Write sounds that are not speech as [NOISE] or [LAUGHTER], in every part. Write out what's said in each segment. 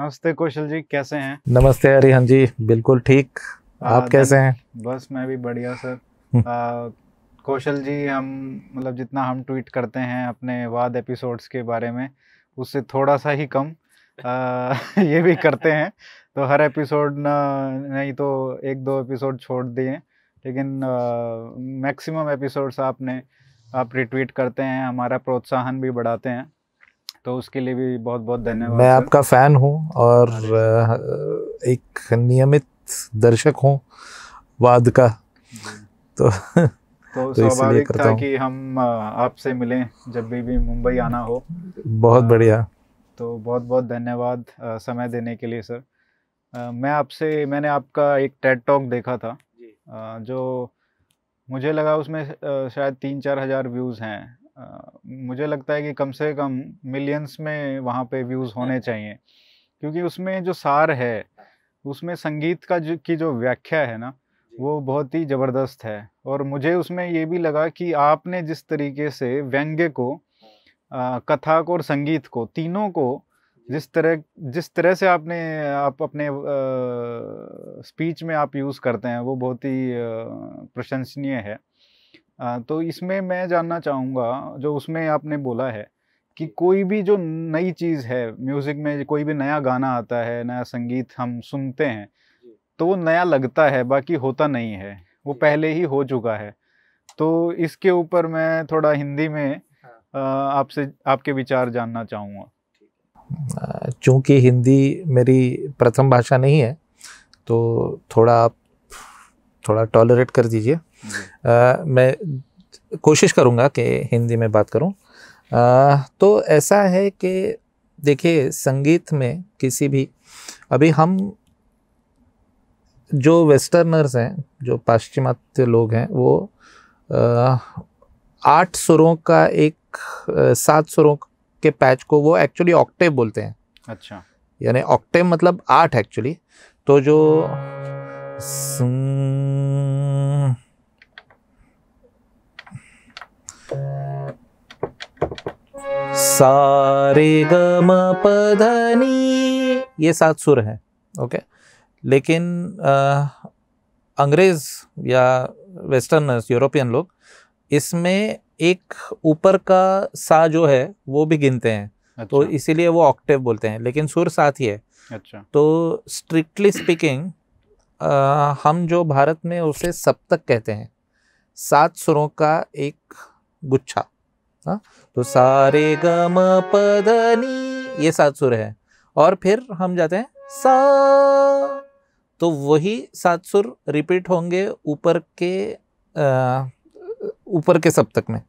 नमस्ते कौशल जी कैसे हैं नमस्ते हरिहन जी बिल्कुल ठीक आप आ, कैसे हैं बस मैं भी बढ़िया सर हम्म। कौशल जी हम मतलब जितना हम ट्वीट करते हैं अपने वाद एपिसोड्स के बारे में उससे थोड़ा सा ही कम आ, [LAUGHS] ये भी करते हैं तो हर एपिसोड नहीं तो एक दो एपिसोड छोड़ दिए लेकिन मैक्सिमम एपिसोड्स आपने आप रिट्वीट करते हैं हमारा प्रोत्साहन भी बढ़ाते हैं तो उसके लिए भी बहुत बहुत धन्यवाद मैं आपका फ़ैन हूँ और एक नियमित दर्शक हूँ वाद का तो तो, तो स्वाभाविक था कि हम आपसे मिलें जब भी भी मुंबई आना हो बहुत बढ़िया तो बहुत बहुत धन्यवाद समय देने के लिए सर मैं आपसे मैंने आपका एक टेड टॉक देखा था जो मुझे लगा उसमें शायद तीन चार हज़ार व्यूज़ हैं मुझे लगता है कि कम से कम मिलियंस में वहाँ पे व्यूज़ हाँ। होने चाहिए क्योंकि उसमें जो सार है उसमें संगीत का जो की जो व्याख्या है ना वो बहुत ही ज़बरदस्त है और मुझे उसमें ये भी लगा कि आपने जिस तरीके से व्यंग्य को आ, कथा को और संगीत को तीनों को जिस तरह जिस तरह से आपने आप अपने आ, स्पीच में आप यूज़ करते हैं वो बहुत ही प्रशंसनीय है तो इसमें मैं जानना चाहूँगा जो उसमें आपने बोला है कि कोई भी जो नई चीज़ है म्यूज़िक में कोई भी नया गाना आता है नया संगीत हम सुनते हैं तो वो नया लगता है बाकी होता नहीं है वो पहले ही हो चुका है तो इसके ऊपर मैं थोड़ा हिंदी में हाँ। आपसे आपके विचार जानना चाहूँगा चूँकि हिंदी मेरी प्रथम भाषा नहीं है तो थोड़ा आप थोड़ा टॉलरेट कर दीजिए आ, मैं कोशिश करूँगा कि हिंदी में बात करूँ तो ऐसा है कि देखिए संगीत में किसी भी अभी हम जो वेस्टर्नर्स हैं जो पाश्चिमात्य लोग हैं वो आठ सुरों का एक सात सुरों के पैच को वो एक्चुअली ऑक्टेव बोलते हैं अच्छा यानी ऑक्टेव मतलब आठ एक्चुअली तो जो सारे गम पधनी ये सात सुर हैं ओके लेकिन आ, अंग्रेज या वेस्टर्नर्स यूरोपियन लोग इसमें एक ऊपर का सा जो है वो भी गिनते हैं तो अच्छा। तो इसीलिए वो ऑक्टेव बोलते हैं लेकिन सुर साथ ही है अच्छा तो स्ट्रिक्टली स्पीकिंग हम जो भारत में उसे सप्तक कहते हैं सात सुरों का एक गुच्छा हाँ तो सारे गम पदनी ये सात सुर है और फिर हम जाते हैं सा तो वही सात सुर रिपीट होंगे ऊपर के ऊपर के सप्तक में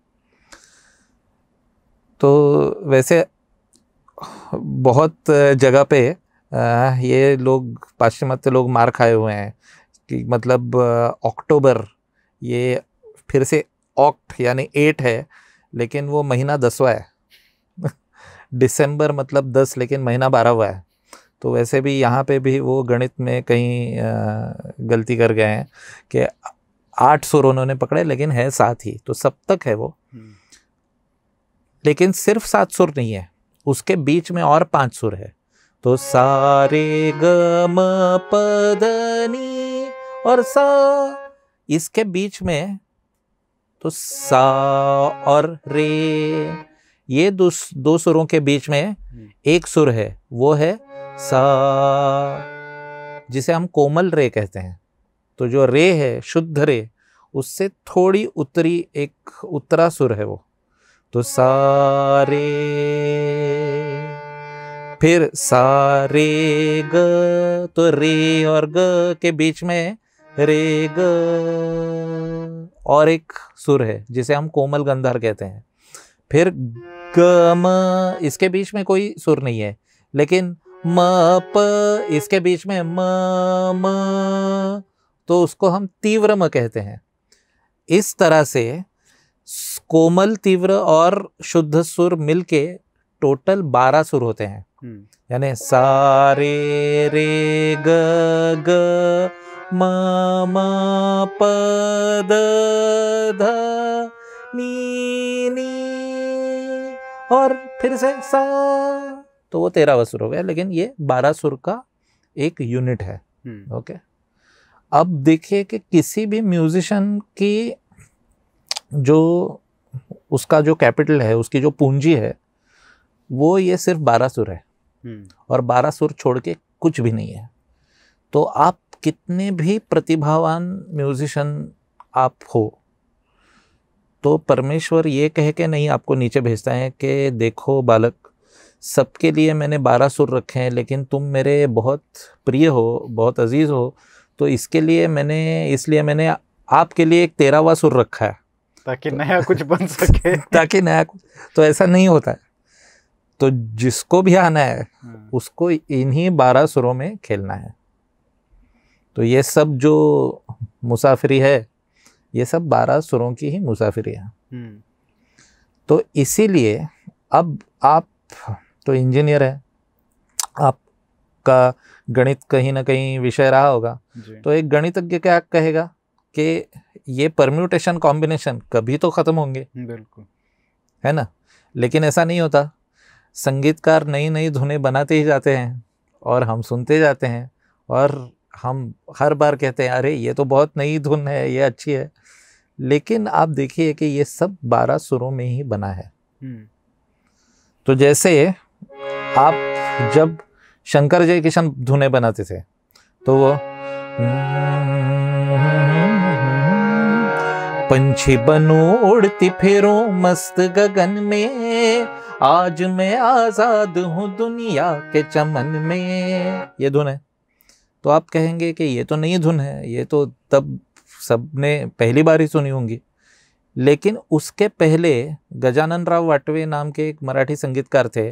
तो वैसे बहुत जगह पे ये लोग पाश्चिमात्य लोग मार खाए हुए हैं कि मतलब अक्टूबर ये फिर से ऑक्ट यानी एट है लेकिन वो महीना दसवा है [LAUGHS] दिसंबर मतलब दस लेकिन महीना बारहवा है तो वैसे भी यहाँ पे भी वो गणित में कहीं गलती कर गए हैं कि आठ सुर उन्होंने पकड़े लेकिन है सात ही तो सब तक है वो हम्म। लेकिन सिर्फ सात सुर नहीं है उसके बीच में और पांच सुर है तो सारे गम पदनी और सा इसके बीच में तो सा और रे ये दो दो सुरों के बीच में हम्म। एक सुर है वो है सा जिसे हम कोमल रे कहते हैं तो जो रे है शुद्ध रे उससे थोड़ी उत्तरी एक उत्तरा सुर है वो तो सारे फिर सारे ग तो रे और ग के बीच में रे ग और एक सुर है जिसे हम कोमल गंधर कहते हैं फिर ग म इसके बीच में कोई सुर नहीं है लेकिन म प इसके बीच में म म तो उसको हम तीव्र म कहते हैं इस तरह से कोमल तीव्र और शुद्ध सुर मिलके टोटल बारह सुर होते हैं हम्म। यानी सारे रे ग ग नी और फिर से सा तो वो तेरा सुर हो गया लेकिन ये बारह सुर का एक यूनिट है ओके हम्म। अब देखिए कि किसी भी म्यूजिशियन की जो उसका जो कैपिटल है उसकी जो पूंजी है वो ये सिर्फ बारह सुर है हम्म। और बारह सुर छोड़ के कुछ भी नहीं है तो आप कितने भी प्रतिभावान म्यूजिशन आप हो तो परमेश्वर ये कह के नहीं आपको नीचे भेजता है कि देखो बालक सबके लिए मैंने बारह सुर रखे हैं लेकिन तुम मेरे बहुत प्रिय हो बहुत अजीज़ हो तो इसके लिए मैंने इसलिए मैंने आपके लिए एक तेरहवा सुर रखा है ताकि तो, नया कुछ बन सके [LAUGHS] ताकि नया कुछ तो ऐसा नहीं होता है तो जिसको भी आना है हाँ। उसको इन्हीं बारह सुरों में खेलना है तो ये सब जो मुसाफिरी है ये सब बारह सुरों की ही मुसाफिरी है हम्म। तो इसीलिए अब आप तो इंजीनियर है आपका गणित कहीं ना कहीं विषय रहा होगा तो एक गणितज्ञ क्या कहेगा कि ये परम्यूटेशन कॉम्बिनेशन कभी तो ख़त्म होंगे बिल्कुल है ना लेकिन ऐसा नहीं होता संगीतकार नई नई धुनें बनाते ही जाते हैं और हम सुनते जाते हैं और हम हर बार कहते हैं अरे ये तो बहुत नई धुन है ये अच्छी है लेकिन आप देखिए कि ये सब बारह सुरों में ही बना है हम्म। तो जैसे आप जब शंकर जय किशन धुने बनाते थे तो वो पंछी बनू उड़ती फिरो मस्त गगन में आज मैं आजाद हूँ दुनिया के चमन में ये धुन है तो आप कहेंगे कि ये तो नई धुन है ये तो तब सबने पहली बार ही सुनी होंगी लेकिन उसके पहले गजानन राव वाटवे नाम के एक मराठी संगीतकार थे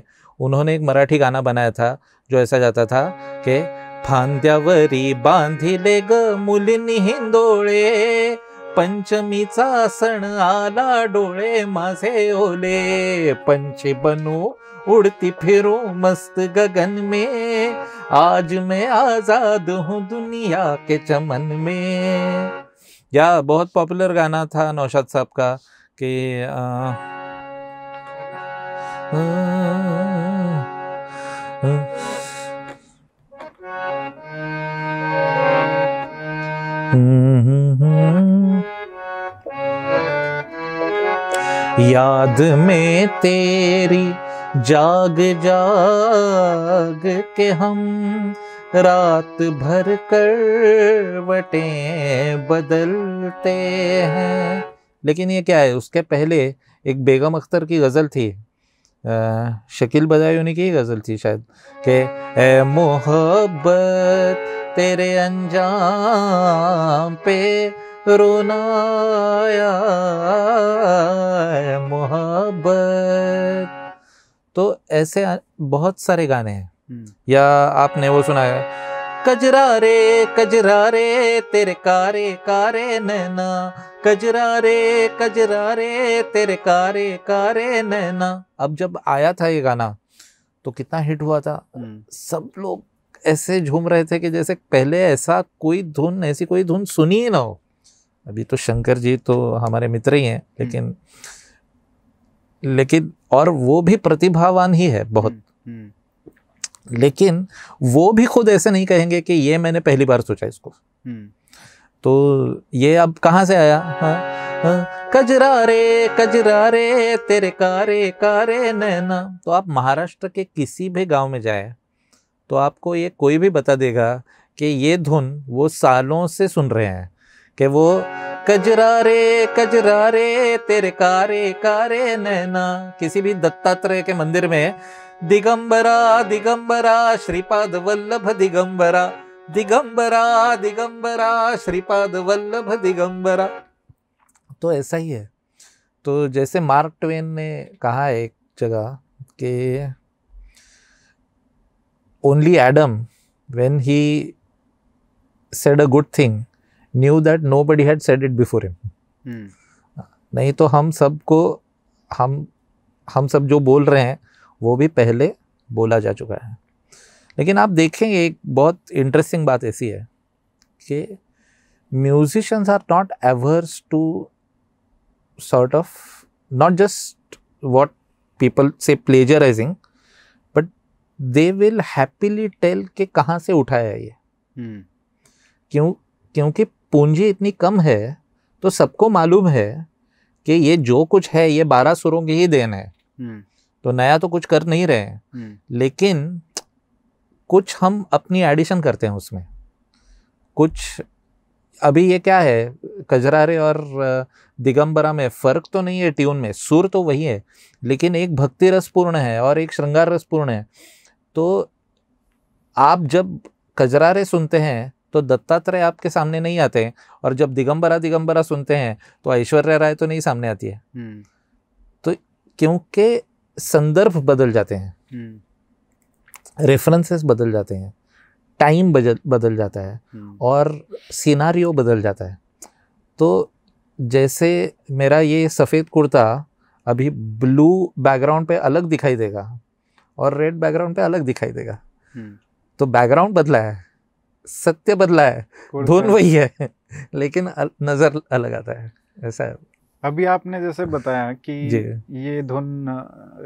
उन्होंने एक मराठी गाना बनाया था जो ऐसा जाता था कि फांद्यावरी बांधिले ग मुलिनी हिंदोळे पंचमीचा सण आला डोळे माझे ओले पंची बनू उड़ती फिरो मस्त गगन में आज मैं आज़ाद हूँ दुनिया के चमन में या बहुत पॉपुलर गाना था नौशाद साहब का कि याद में तेरी जाग जाग के हम रात भर करवटें बदलते हैं लेकिन ये क्या है उसके पहले एक बेगम अख्तर की गज़ल थी आ, शकील बजाई उन्हीं की गज़ल थी शायद के ए मोहब्बत तेरे अंजाम पे रोनाया मोहब्बत तो ऐसे बहुत सारे गाने हैं हम्म। या आपने वो सुना है कजरा रे कजरा रे तेरे कारे कारे नैना कजरा रे कजरा रे तेरे कारे कारे नैना अब जब आया था ये गाना तो कितना हिट हुआ था हम्म। सब लोग ऐसे झूम रहे थे कि जैसे पहले ऐसा कोई धुन ऐसी कोई धुन सुनी ही ना हो अभी तो शंकर जी तो हमारे मित्र ही हैं हम्म। लेकिन लेकिन और वो भी प्रतिभावान ही है बहुत हम्म, हम्म। लेकिन वो भी खुद ऐसे नहीं कहेंगे कि ये मैंने पहली बार सोचा इसको हम्म। तो ये अब कहाँ से आया हा? हाँ? कजरा रे कजरा रे तेरे कारे कारे नैना तो आप महाराष्ट्र के किसी भी गांव में जाए तो आपको ये कोई भी बता देगा कि ये धुन वो सालों से सुन रहे हैं कि वो कजरा रे कजरा रे तेरे कारे कारे नैना किसी भी दत्तात्रेय के मंदिर में दिगंबरा दिगंबरा श्रीपाद वल्लभ दिगंबरा दिगंबरा दिगंबरा श्रीपाद वल्लभ दिगंबरा तो ऐसा ही है तो जैसे मार्क ट्वेन ने कहा है एक जगह कि only Adam when he said a good thing new that nobody had said it before him नहीं तो हम सबको हम हम सब जो बोल रहे हैं वो भी पहले बोला जा चुका है लेकिन आप देखेंगे एक बहुत इंटरेस्टिंग बात ऐसी है कि musicians are not averse to sort of not just what people say plagiarizing but they will happily tell के कहाँ से उठाया ये hmm. क्यों क्योंकि पूंजी इतनी कम है तो सबको मालूम है कि ये जो कुछ है ये बारह सुरों की ही देन है हम्म। तो नया तो कुछ कर नहीं रहे हम्म। लेकिन कुछ हम अपनी एडिशन करते हैं उसमें कुछ अभी ये क्या है कजरारे और दिगंबरा में फ़र्क तो नहीं है ट्यून में सुर तो वही है लेकिन एक भक्ति रसपूर्ण है और एक श्रृंगार रसपूर्ण है तो आप जब कजरारे सुनते हैं तो दत्तात्रेय आपके सामने नहीं आते हैं और जब दिगंबरा दिगंबरा सुनते हैं तो ऐश्वर्या राय तो नहीं सामने आती है हम्म। तो क्योंकि संदर्भ बदल जाते हैं रेफरेंसेस हम्म। बदल जाते हैं टाइम बदल जाता है हम्म। और सीनारियो बदल जाता है तो जैसे मेरा ये सफ़ेद कुर्ता अभी ब्लू बैकग्राउंड पे अलग दिखाई देगा और रेड बैकग्राउंड पे अलग दिखाई देगा तो बैकग्राउंड बदला है सत्य बदला है धुन वही है लेकिन अल, नज़र अलग आता है ऐसा है अभी आपने जैसे बताया कि ये धुन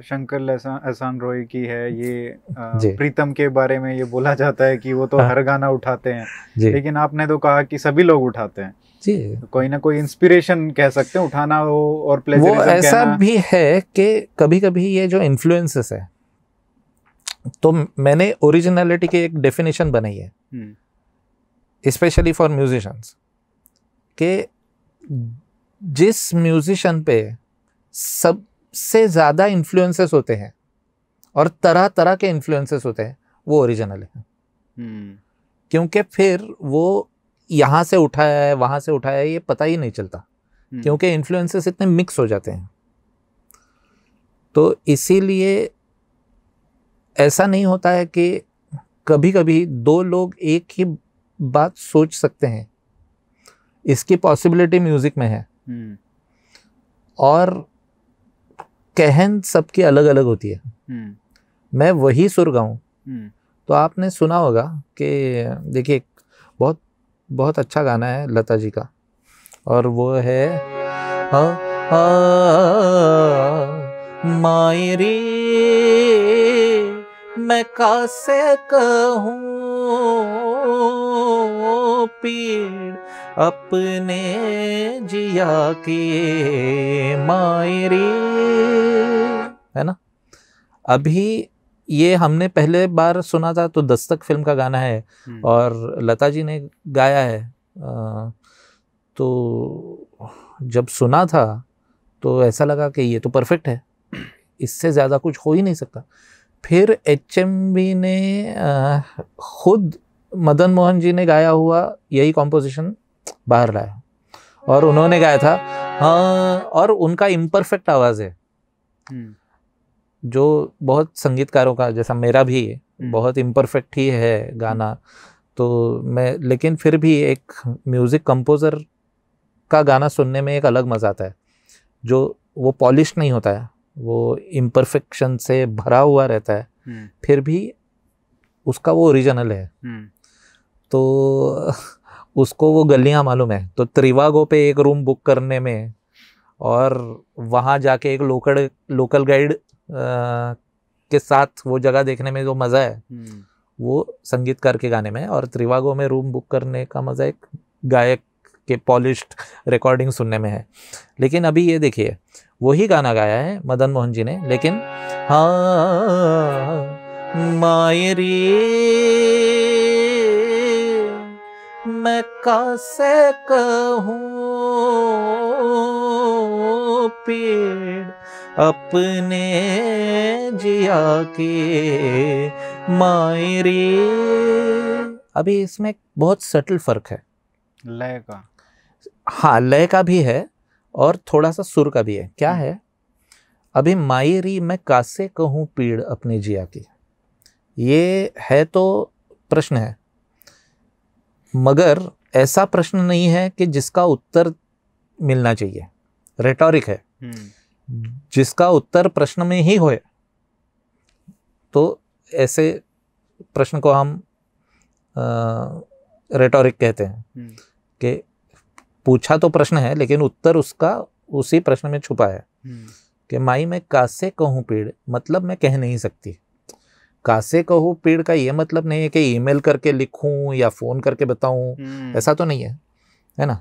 शंकर एहसान रॉय की है ये प्रीतम के बारे में ये बोला जाता है कि वो तो हाँ। हर गाना उठाते हैं लेकिन आपने तो कहा कि सभी लोग उठाते हैं जी तो कोई ना कोई इंस्पिरेशन कह सकते हैं उठाना हो और वो ऐसा भी है कि कभी कभी ये जो इन्फ्लुएंसेस है तो मैंने ओरिजिनलिटी की एक डेफिनेशन बनाई है हम्म। स्पेशली फॉर म्यूजिशंस के जिस म्यूजिशन पे सबसे ज़्यादा इन्फ्लुएंसेस होते हैं और तरह तरह के इन्फ्लुएंसेस होते हैं वो ओरिजिनल है hmm. क्योंकि फिर वो यहाँ से उठाया है वहाँ से उठाया है ये पता ही नहीं चलता hmm. क्योंकि इन्फ्लुएंसेस इतने मिक्स हो जाते हैं तो इसीलिए ऐसा नहीं होता है कि कभी कभी दो लोग एक ही बात सोच सकते हैं इसकी पॉसिबिलिटी म्यूज़िक में है हम्म। और कहन सबकी अलग अलग होती है हम्म। मैं वही सुर गाऊं हम्म। तो आपने सुना होगा कि देखिए बहुत बहुत अच्छा गाना है लता जी का और वो है मायरी मैं से कहूँ पीड़ अपने जिया के मायरी है ना अभी ये हमने पहले बार सुना था तो दस्तक फिल्म का गाना है हम्म। और लता जी ने गाया है आ, तो जब सुना था तो ऐसा लगा कि ये तो परफेक्ट है इससे ज़्यादा कुछ हो ही नहीं सकता फिर एच ने खुद मदन मोहन जी ने गाया हुआ यही कॉम्पोजिशन बाहर लाया और उन्होंने गाया था हाँ और उनका इम्परफेक्ट आवाज़ है हम्म। जो बहुत संगीतकारों का जैसा मेरा भी है हम्म। बहुत इम्परफेक्ट ही है गाना तो मैं लेकिन फिर भी एक म्यूज़िक कंपोज़र का गाना सुनने में एक अलग मज़ा आता है जो वो पॉलिश नहीं होता है वो इम्परफेक्शन से भरा हुआ रहता है हम्म। फिर भी उसका वो ओरिजिनल है तो उसको वो गलियाँ मालूम है तो त्रिवागो पे एक रूम बुक करने में और वहाँ जाके एक लोकल लोकल गाइड के साथ वो जगह देखने में जो मज़ा है हम्म। वो संगीतकार के गाने में और त्रिवागो में रूम बुक करने का मज़ा एक गायक के पॉलिश रिकॉर्डिंग सुनने में है लेकिन अभी ये देखिए वही गाना गाया है मदन मोहन जी ने लेकिन हाँ मायरी मैं कैसे कहूँ पेड़ अपने जिया के मायरे अभी इसमें बहुत सटल फर्क है लय का हाँ लय का भी है और थोड़ा सा सुर का भी है क्या हम्म। है अभी मायरी मैं कासे कहूँ पीड़ अपने जिया की ये है तो प्रश्न है मगर ऐसा प्रश्न नहीं है कि जिसका उत्तर मिलना चाहिए रेटोरिक है हम्म। जिसका उत्तर प्रश्न में ही होए तो ऐसे प्रश्न को हम रेटोरिक कहते हैं हम्म। कि पूछा तो प्रश्न है लेकिन उत्तर उसका उसी प्रश्न में छुपा है हम्म। कि माई मैं कासे कहूँ पीड़ मतलब मैं कह नहीं सकती कासे कहो पेड़ का ये मतलब नहीं है कि ईमेल करके लिखूं या फ़ोन करके बताऊं हम्म। ऐसा तो नहीं है है ना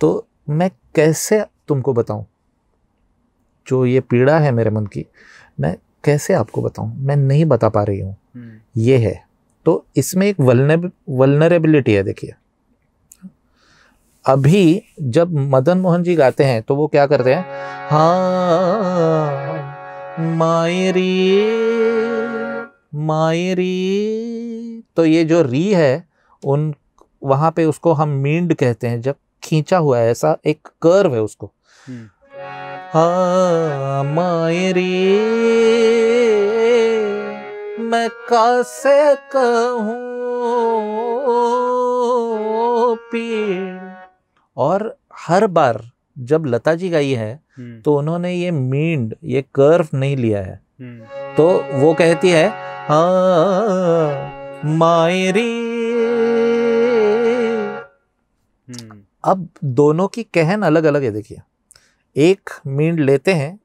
तो मैं कैसे तुमको बताऊं जो ये पीड़ा है मेरे मन की मैं कैसे आपको बताऊं मैं नहीं बता पा रही हूं हम्म। ये है तो इसमें एक वलनेब वलनरेबिलिटी है देखिए अभी जब मदन मोहन जी गाते हैं तो वो क्या करते हैं हाँ मायरी मायरी तो ये जो री है उन वहाँ पे उसको हम मींड कहते हैं जब खींचा हुआ है ऐसा एक कर्व है उसको हम्म। हाँ, मायरी मैं कैसे कहूँ और हर बार जब लता जी गाई है हम्म। तो उन्होंने ये मींड ये कर्व नहीं लिया है हम्म। तो वो कहती है हाँ, मायरी हम्म। अब दोनों की कहन अलग अलग है देखिए एक मीन लेते हैं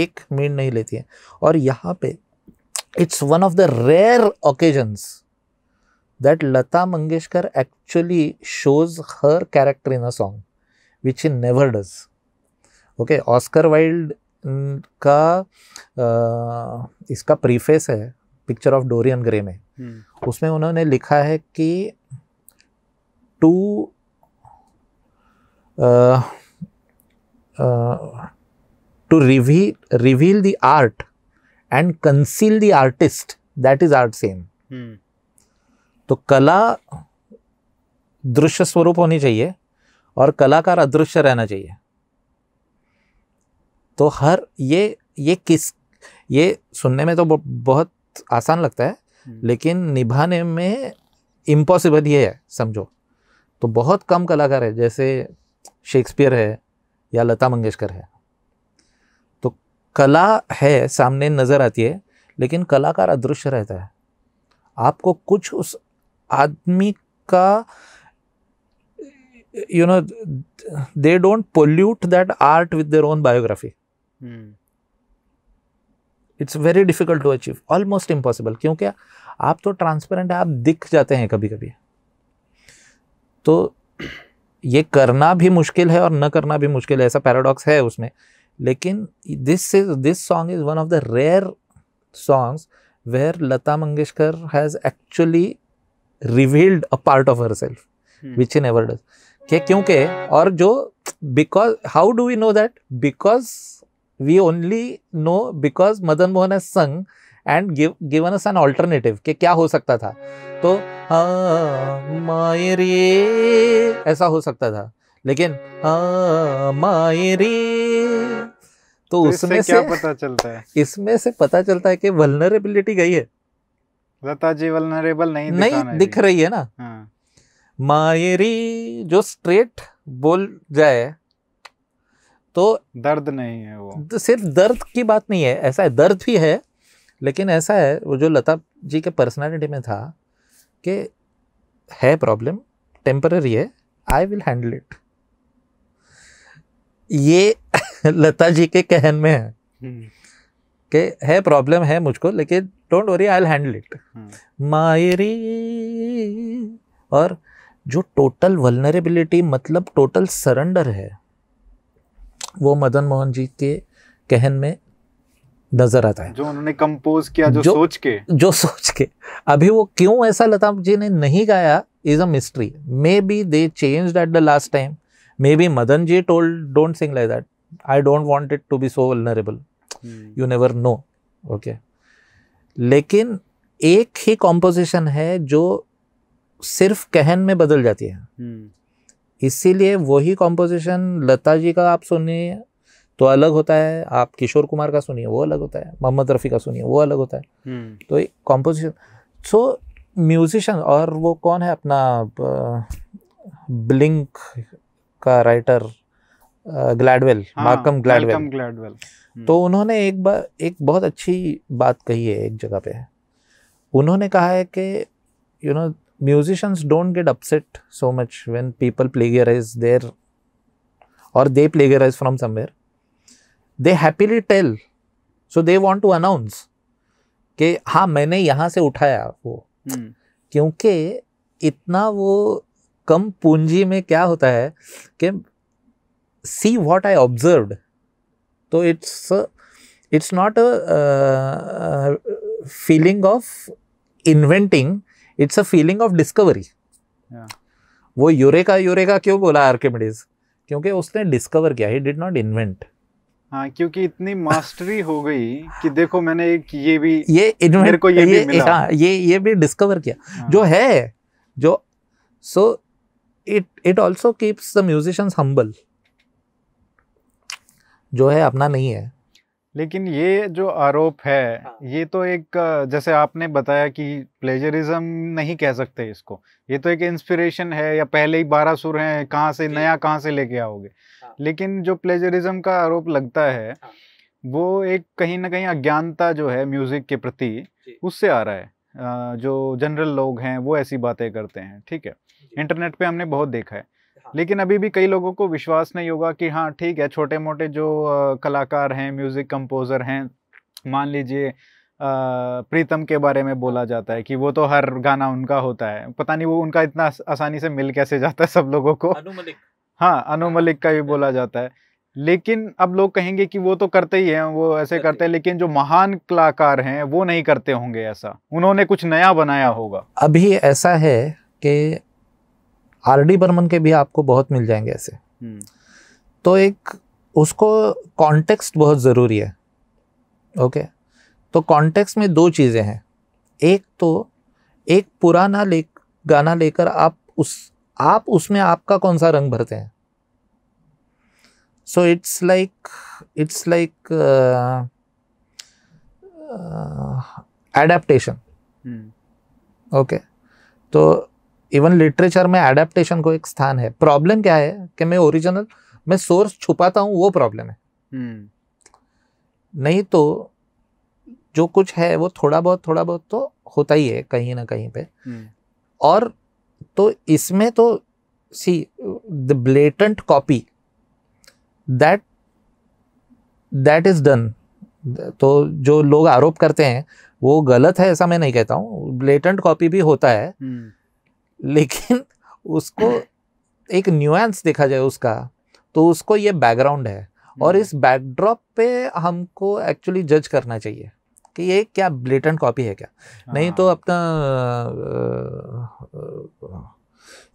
एक मीन नहीं लेती है और यहां पे it's one of the rare occasion that Lata Mangeshkar actually shows her character in a song which in never does okay Oscar Wilde का इसका प्रीफेस है पिक्चर ऑफ डोरियन ग्रे में हम्म। उसमें उन्होंने लिखा है कि to to reveal reveal the art and conceal the artist that is art same तो कला दृश्य स्वरूप होनी चाहिए और कलाकार अदृश्य रहना चाहिए तो हर ये ये किस ये सुनने में तो बहुत आसान लगता है हम्म। लेकिन निभाने में इम्पॉसिबल ये है समझो तो बहुत कम कलाकार है जैसे शेक्सपियर है या लता मंगेशकर है तो कला है सामने नज़र आती है लेकिन कलाकार अदृश्य रहता है आपको कुछ उस आदमी का you know they don't pollute that art with their own biography it's very difficult to achieve almost impossible क्योंकि आप तो ट्रांसपेरेंट है आप दिख जाते हैं कभी कभी तो ये करना भी मुश्किल है और न करना भी मुश्किल है ऐसा पैराडॉक्स है उसमें लेकिन this is this song is one of the rare songs where Lata Mangeshkar has actually revealed a part of herself which in ever does क्योंकि और जो because how do we know that because We only know because Madan Mohan has sung and give, given us an alternative कि क्या हो सकता था तो हाँ, माए ऐसा हो सकता था लेकिन हाँ, माए तो, तो उसमें से पता चलता है इसमें से पता चलता है कि वल्नरेबिलिटी गई है लता जी वल्नरेबल नहीं नहीं दिख रही है ना हाँ। मायरी जो स्ट्रेट बोल जाए तो दर्द नहीं है वो तो सिर्फ दर्द की बात नहीं है ऐसा है दर्द भी है लेकिन ऐसा है वो जो लता जी के पर्सनालिटी में था कि है प्रॉब्लम टेम्पररी है आई विल हैंडल इट ये [LAUGHS] लता जी के कहन में है हम्म। कि है प्रॉब्लम है मुझको लेकिन don't worry I will handle it मायरी और जो टोटल वलनरेबिलिटी मतलब टोटल सरेंडर है वो मदन मोहन जी के कहन में नजर आता है जो उन्होंने कंपोज किया जो, जो सोच के जो सोच के अभी वो क्यों ऐसा लता जी ने नहीं गाया is a mystery maybe they change at the last time maybe Madan ji told don't sing like that I don't want it to be so vulnerable you never know okay लेकिन एक ही कॉम्पोजिशन है जो सिर्फ कहन में बदल जाती है hmm. इसीलिए वही कॉम्पोजिशन लता जी का आप सुनिए तो अलग होता है आप किशोर कुमार का सुनिए वो अलग होता है मोहम्मद रफ़ी का सुनिए वो अलग होता है हम्म। तो कॉम्पोजिशन सो म्यूजिशन और वो कौन है अपना ब्लिंक का राइटर ग्लैडवेल मार्कम ग्लैडवेल तो उन्होंने एक बार एक बहुत अच्छी बात कही है एक जगह पे उन्होंने कहा है कि you you know know, musicians don't get upset so much when people plagiarize their और they plagiarize from somewhere they happily tell so they want to announce के हाँ मैंने यहाँ से उठाया वो hmm. क्योंकि इतना वो कम पूंजी में क्या होता है कि सी वॉट आई ऑब्जर्व तो it's it's not a feeling of inventing it's a feeling of discovery वो यूरेका यूरेका क्यों बोला आर्किमिडीज क्योंकि उसने डिस्कवर किया ही डिड नॉट इन्वेंट हाँ क्योंकि इतनी मास्टरी हो गई कि देखो मैंने एक ये भी ये इन्वेंट को ये, ये भी मिला हाँ ये ये भी डिस्कवर किया हाँ. जो है जो so it it also keeps the musicians humble जो है अपना नहीं है लेकिन ये जो आरोप है हाँ। ये तो एक जैसे आपने बताया कि प्लेजरिज्म नहीं कह सकते इसको ये तो एक इंस्पिरेशन है या पहले ही बारह सुर हैं कहाँ से नया कहाँ से लेके आओगे हाँ। लेकिन जो प्लेजरिज्म का आरोप लगता है हाँ। वो एक कहीं ना कहीं अज्ञानता जो है म्यूज़िक के प्रति उससे आ रहा है जो जनरल लोग हैं वो ऐसी बातें करते हैं ठीक है इंटरनेट पे हमने बहुत देखा है हाँ। लेकिन अभी भी कई लोगों को विश्वास नहीं होगा कि हाँ ठीक है छोटे मोटे जो कलाकार हैं म्यूज़िक कंपोज़र हैं मान लीजिए प्रीतम के बारे में बोला जाता है कि वो तो हर गाना उनका होता है पता नहीं वो उनका इतना आसानी से मिल कैसे जाता है सब लोगों को अनुमलिक हाँ अनु हाँ, मलिक का भी हाँ। बोला जाता है लेकिन अब लोग कहेंगे कि वो तो करते ही हैं वो ऐसे करते हैं लेकिन जो महान कलाकार हैं वो नहीं करते होंगे ऐसा उन्होंने कुछ नया बनाया होगा अभी ऐसा है कि आर डी बर्मन के भी आपको बहुत मिल जाएंगे ऐसे हम्म। तो एक उसको कॉन्टेक्स्ट बहुत ज़रूरी है ओके तो कॉन्टेक्स्ट में दो चीज़ें हैं एक तो एक पुराना ले गाना लेकर आप उस आप उसमें आपका कौन सा रंग भरते हैं so it's like it's like adaptation okay तो इवन लिटरेचर में एडेप्टेशन को एक स्थान है प्रॉब्लम क्या है कि मैं ओरिजिनल मैं सोर्स छुपाता हूँ वो प्रॉब्लम है हम्म। नहीं तो जो कुछ है वो थोड़ा बहुत थोड़ा बहुत तो होता ही है कहीं ना कहीं पे हम्म। और तो इसमें तो see the blatant copy that that is done तो जो लोग आरोप करते हैं वो गलत है ऐसा मैं नहीं कहता हूँ ब्लेटेंट कॉपी भी होता है hmm. लेकिन उसको एक न्यूएंस देखा जाए उसका तो उसको ये बैकग्राउंड है और हम्म। इस बैकड्रॉप पे हमको एक्चुअली जज करना चाहिए कि ये क्या ब्लेटेंट कॉपी है क्या नहीं तो हाँ। अपना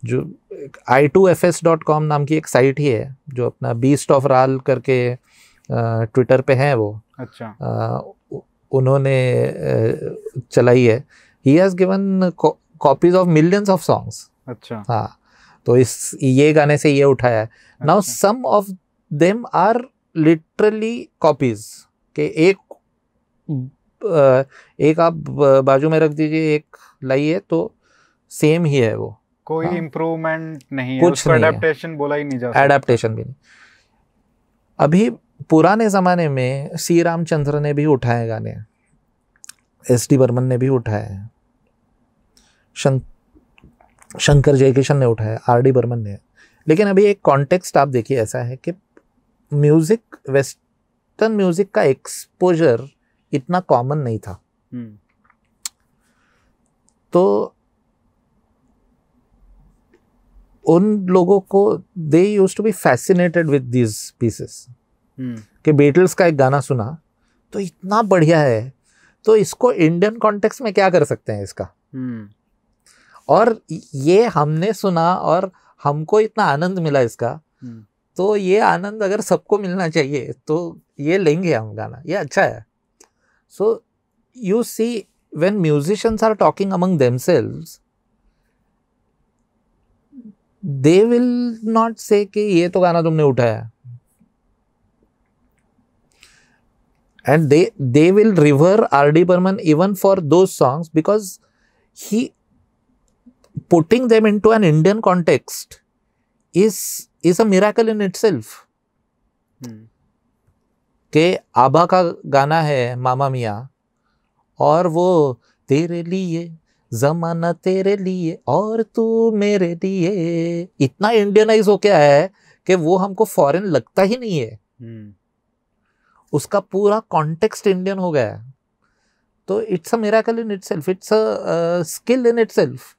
जो I two F S dot com नाम की एक साइट ही है जो अपना बीस्ट ऑफ राल करके ट्विटर पे है वो अच्छा उन्होंने चलाई है he has given copies of millions of songs अच्छा हाँ तो इस ये गाने से ये उठाया है now some of them are literally copies के एक एक आप बाजू में रख दीजिए एक लाइए तो सेम ही है वो कोई इम्प्रूवमेंट हाँ। नहीं है कुछ अडेप्टेशन बोला ही नहीं जाता अडेप्टेशन भी नहीं अभी पुराने ज़माने में सी रामचंद्र ने भी उठाए गाने एस डी बर्मन ने भी उठाए हैं शं, शंकर जयकिशन ने उठाया आर डी बर्मन ने लेकिन अभी एक कॉन्टेक्स्ट आप देखिए ऐसा है कि म्यूज़िक वेस्टर्न म्यूज़िक का एक्सपोजर इतना कॉमन नहीं था हम्म। तो उन लोगों को they use to be fascinated with these pieces कि बीटल्स का एक गाना सुना तो इतना बढ़िया है तो इसको इंडियन कॉन्टेक्स्ट में क्या कर सकते हैं इसका hmm. और ये हमने सुना और हमको इतना आनंद मिला इसका हम्म। तो ये आनंद अगर सबको मिलना चाहिए तो ये लेंगे हम गाना ये अच्छा है so you see when musicians are talking among them they will not say कि ये तो गाना तुमने उठाया and they they will revere R D Burman even for though songs because he putting them into an Indian context is is a miracle in itself. Hmm. के आभा का गाना है मामा मिया और वो तेरे लिए जमाना तेरे लिए और तू मेरे लिए इतना इंडियनाइज हो गया है कि वो हमको फॉरेन लगता ही नहीं है hmm. उसका पूरा कॉन्टेक्स्ट इंडियन हो गया है तो it's a cult in itself it's a skill in itself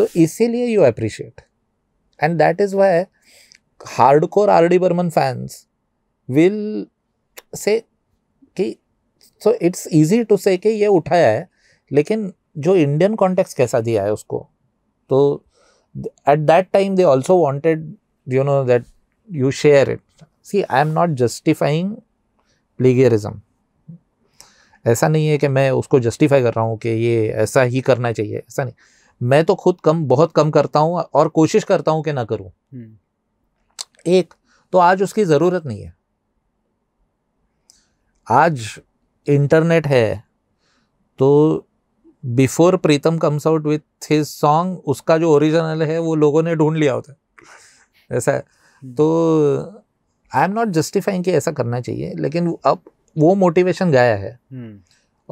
तो इसीलिए you appreciate and that is why hardcore R D Burman fans will say कि सो इट्स ईजी टू से कि ये उठाया है लेकिन जो इंडियन कॉन्टेक्स कैसा दिया है उसको तो at that time they also wanted you know that you share it see I am not justifying plagiarism ऐसा नहीं है कि मैं उसको जस्टिफाई कर रहा हूँ कि ये ऐसा ही करना चाहिए ऐसा नहीं मैं तो खुद कम बहुत कम करता हूँ और कोशिश करता हूँ कि ना करूँ हम्म। एक तो आज उसकी ज़रूरत नहीं है आज इंटरनेट है तो before Pritam comes out with his song उसका जो ओरिजिनल है वो लोगों ने ढूंढ लिया होता है ऐसा है हम्म। तो आई एम नॉट जस्टिफाइंग कि ऐसा करना चाहिए लेकिन अब वो मोटिवेशन गया है हम्म।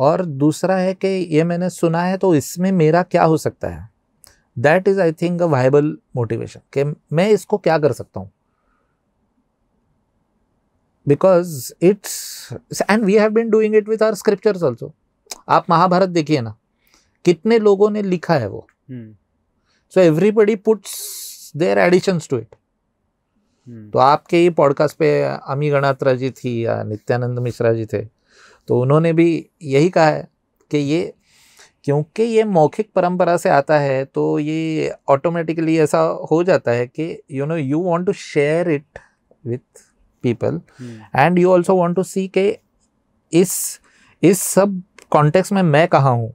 और दूसरा है कि ये मैंने सुना है तो इसमें मेरा क्या हो सकता है that is I think a viable motivation कि मैं इसको क्या कर सकता हूँ because it's and we have been doing it with our scriptures also आप महाभारत देखिए ना कितने लोगों ने लिखा है वो so everybody puts their additions to it तो आपके ही पॉडकास्ट पे अमी गणात्रा जी थी या नित्यानंद मिश्रा जी थे तो उन्होंने भी यही कहा है कि ये क्योंकि ये मौखिक परंपरा से आता है तो ये ऑटोमेटिकली ऐसा हो जाता है कि you know you want to share it with people and you also want to see के इस इस सब कॉन्टेक्स्ट में मैं कहाँ हूँ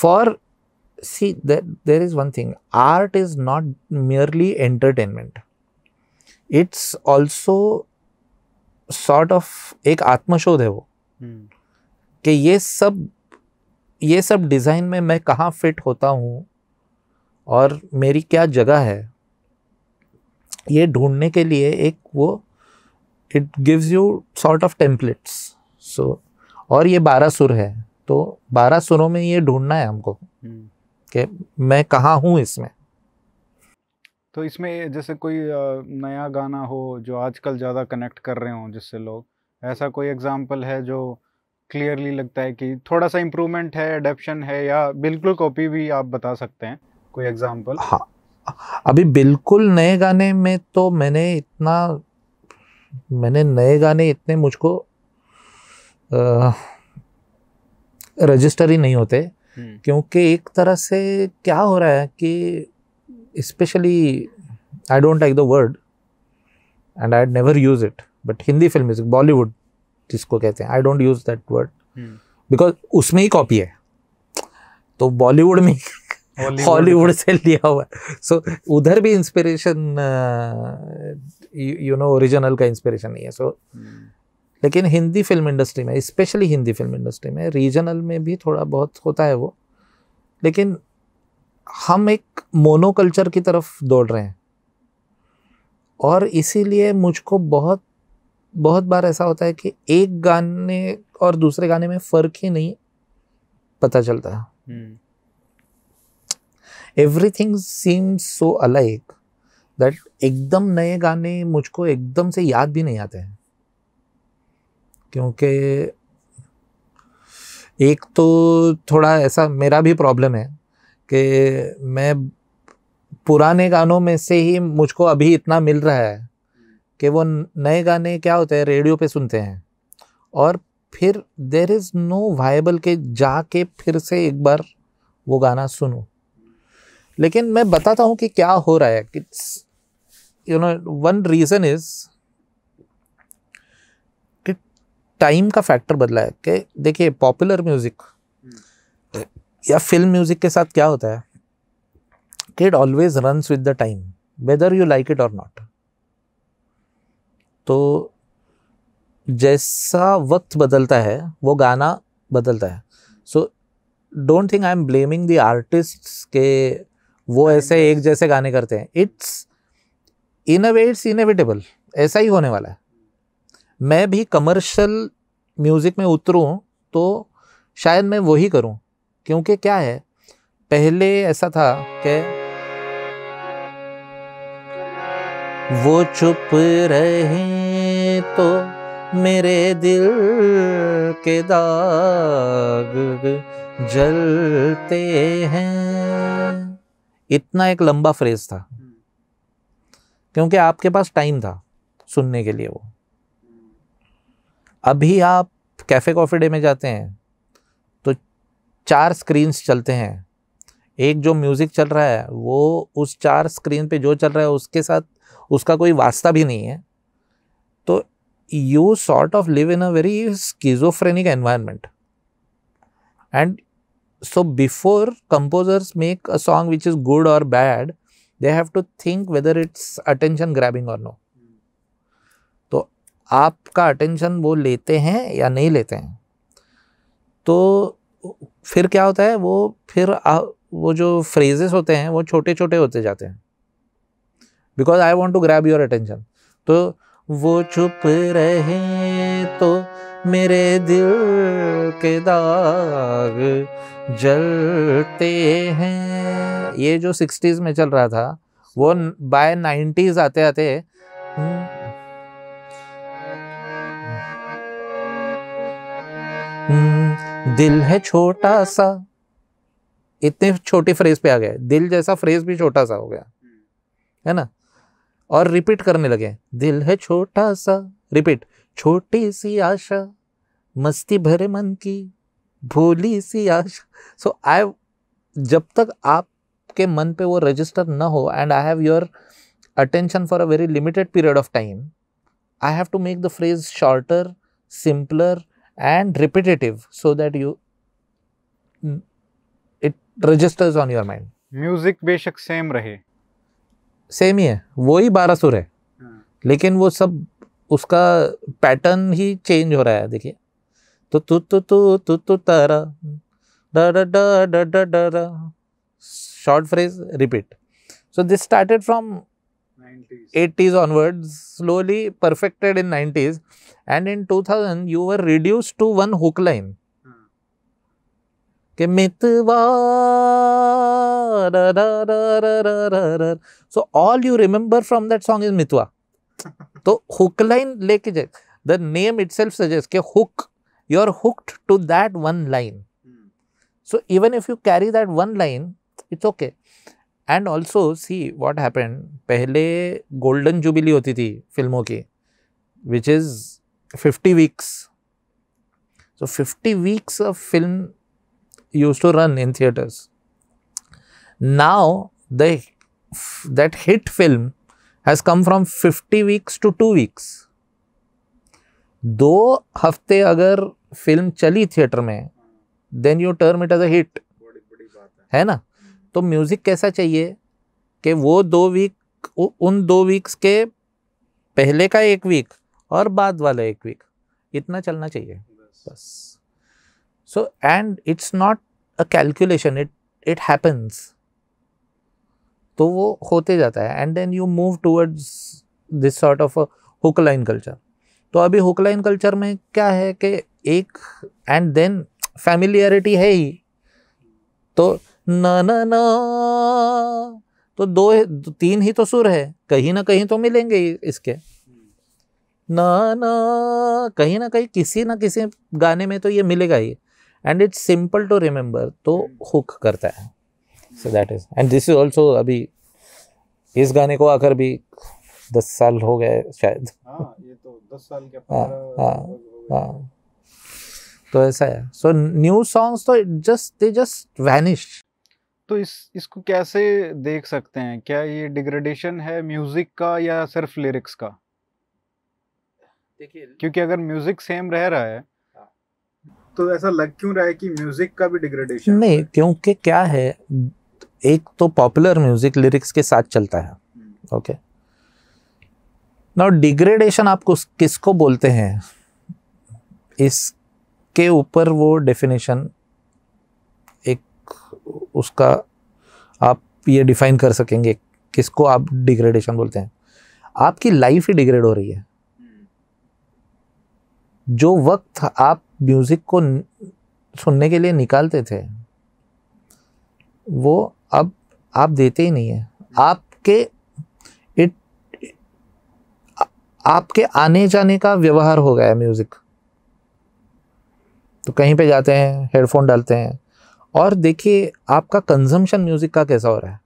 for see there is one thing art is not merely entertainment it's also sort of एक आत्मशोध है वो हम्म। कि ये सब ये सब डिज़ाइन में मैं कहाँ फिट होता हूँ और मेरी क्या जगह है ये ढूंढने के लिए एक वो it gives you sort of templates so और ये बारह सुर है तो बारह सुरों में ये ढूंढना है हमको हम्म। कि मैं कहाँ हूँ इसमें तो इसमें जैसे कोई नया गाना हो जो आजकल ज़्यादा कनेक्ट कर रहे हों जिससे लोग ऐसा कोई एग्जाम्पल है जो क्लियरली लगता है कि थोड़ा सा इम्प्रूवमेंट है एडेप्शन है या बिल्कुल कॉपी भी आप बता सकते हैं कोई एग्जाम्पल हाँ अभी बिल्कुल नए गाने में तो मैंने इतना मैंने नए गाने इतने मुझको रजिस्टर ही नहीं होते हम्म। क्योंकि एक तरह से क्या हो रहा है कि especially I don't like the word and I'd never use it. But Hindi film music, Bollywood जिसको कहते हैं I don't use that word because उसमें ही कॉपी है तो बॉलीवुड में हॉलीवुड से लिया हुआ है सो so, उधर भी इंस्पिरेशन यू नो ओरिजिनल का इंस्पिरेशन नहीं है सो so, hmm. लेकिन हिंदी फिल्म इंडस्ट्री में स्पेशली हिंदी फिल्म इंडस्ट्री में रीजनल में भी थोड़ा बहुत होता है वो लेकिन हम एक मोनोकल्चर की तरफ दौड़ रहे हैं और इसीलिए मुझको बहुत बहुत बार ऐसा होता है कि एक गाने और दूसरे गाने में फ़र्क ही नहीं पता चलता है everything seems so alike that एकदम नए गाने मुझको एकदम से याद भी नहीं आते हैं क्योंकि एक तो थोड़ा ऐसा मेरा भी प्रॉब्लम है कि मैं पुराने गानों में से ही मुझको अभी इतना मिल रहा है कि वो नए गाने क्या होते हैं रेडियो पे सुनते हैं और फिर देर इज़ नो वाइबल के जाके फिर से एक बार वो गाना सुनो लेकिन मैं बताता हूँ कि क्या हो रहा है कि you know one reason is कि टाइम का फैक्टर बदला है कि देखिए पॉपुलर म्यूज़िक हम्म। या फिल्म म्यूज़िक के साथ क्या होता है kid always run with the time whether you like it और नॉट तो जैसा वक्त बदलता है वो गाना बदलता है so don't think I am blaming the artist के वो ऐसे एक जैसे गाने करते हैं it's in a way it's inevitable ऐसा ही होने वाला है मैं भी कमर्शियल म्यूज़िक में उतरूँ तो शायद मैं वही करूँ क्योंकि क्या है पहले ऐसा था कि वो चुप रहे तो मेरे दिल के दाग जलते हैं इतना एक लंबा फ्रेज था क्योंकि आपके पास टाइम था सुनने के लिए वो अभी आप कैफ़े कॉफ़ी डे में जाते हैं चार स्क्रीन्स चलते हैं एक जो म्यूज़िक चल रहा है वो उस चार स्क्रीन पे जो चल रहा है उसके साथ उसका कोई वास्ता भी नहीं है तो you sort of live in a very schizophrenic environment and so before composers make a song which is good और bad they have to think whether it's attention grabbing और नो तो आपका अटेंशन वो लेते हैं या नहीं लेते हैं तो फिर क्या होता है वो फिर आ, वो जो फ्रेजेस होते हैं वो छोटे छोटे होते जाते हैं because I want to grab your attention तो वो चुप रहे तो मेरे दिल के दाग जलते हैं ये जो सिक्सटीज़ में चल रहा था वो बाय नाइन्टीज़ आते आते हुँ, हम्म, हम्म, दिल है छोटा सा इतने छोटी फ्रेज पे आ गया दिल जैसा फ्रेज भी छोटा सा हो गया है ना और रिपीट करने लगे दिल है छोटा सा रिपीट छोटी सी आशा मस्ती भरे मन की भोली सी आशा सो आई जब तक आपके मन पे वो रजिस्टर ना हो and I have your attention for a very limited period of time I have to make the phrase shorter simpler and repetitive so that you it registers on your mind music बेशक same रहे same ही है वो ही बारह सुर है लेकिन वो सब उसका पैटर्न ही चेंज हो रहा है देखिए तो तु तु तु तु तु तारा डर phrase repeat so this started from 90s. 80s onwards, slowly perfected in 90s, and in 2000 you were reduced to one hook line. Hmm. कि मितवा so all you remember from that song is मितवा तो hook line लेके जाए the name itself suggest के hook you are hooked to that one line so even if you carry that one line it's okay and also see what happen पहले golden jubilee होती थी फिल्मों की which is fifty weeks so fifty weeks of film use to run in theaters now the that hit film has come from fifty weeks to two weeks दो हफ्ते अगर film चली theater में then you term it as a hit है ना तो music कैसा चाहिए कि वो दो वीक उन दो वीक्स के पहले का एक वीक और बाद वाला एक वीक इतना चलना चाहिए बस so and it's not a calculation it it happens तो वो होते जाता है and then you move towards this sort of hook line culture तो अभी हुक लाइन कल्चर में क्या है कि एक एंड देन फैमिलियरिटी है ही तो न न ना तो दो तीन ही तो सुर है कहीं ना कहीं तो मिलेंगे इसके ना ना कहीं ना कहीं किसी ना किसी गाने में तो ये मिलेगा ही and it's simple to remember तो हुक करता है so that is and this is also अभी इस गाने को आकर भी दस साल हो गए शायद हाँ ये तो दस साल के हाँ हाँ, हाँ तो ऐसा है सो न्यू सॉन्ग्स तो जस्ट दे जस्ट वैनिश तो इस इसको कैसे देख सकते हैं क्या ये डिग्रेडेशन है म्यूज़िक का या सिर्फ लिरिक्स का देखिए क्योंकि अगर म्यूज़िक सेम रह रहा है हाँ। तो ऐसा लग क्यों रहा है कि म्यूज़िक का भी डिग्रेडेशन नहीं क्योंकि क्या है एक तो पॉपुलर म्यूज़िक लिरिक्स के साथ चलता है ओके नाउ डिग्रेडेशन आप किसको बोलते हैं इसके ऊपर वो डेफिनेशन उसका आप ये डिफाइन कर सकेंगे किसको आप डिग्रेडेशन बोलते हैं आपकी लाइफ ही डिग्रेड हो रही है जो वक्त आप म्यूज़िक को सुनने के लिए निकालते थे वो अब आप देते ही नहीं है आपके इट आपके आने जाने का व्यवहार हो गया है म्यूज़िक तो कहीं पे जाते हैं हेडफोन डालते हैं और देखिए आपका कंजम्पशन म्यूज़िक का कैसा हो रहा है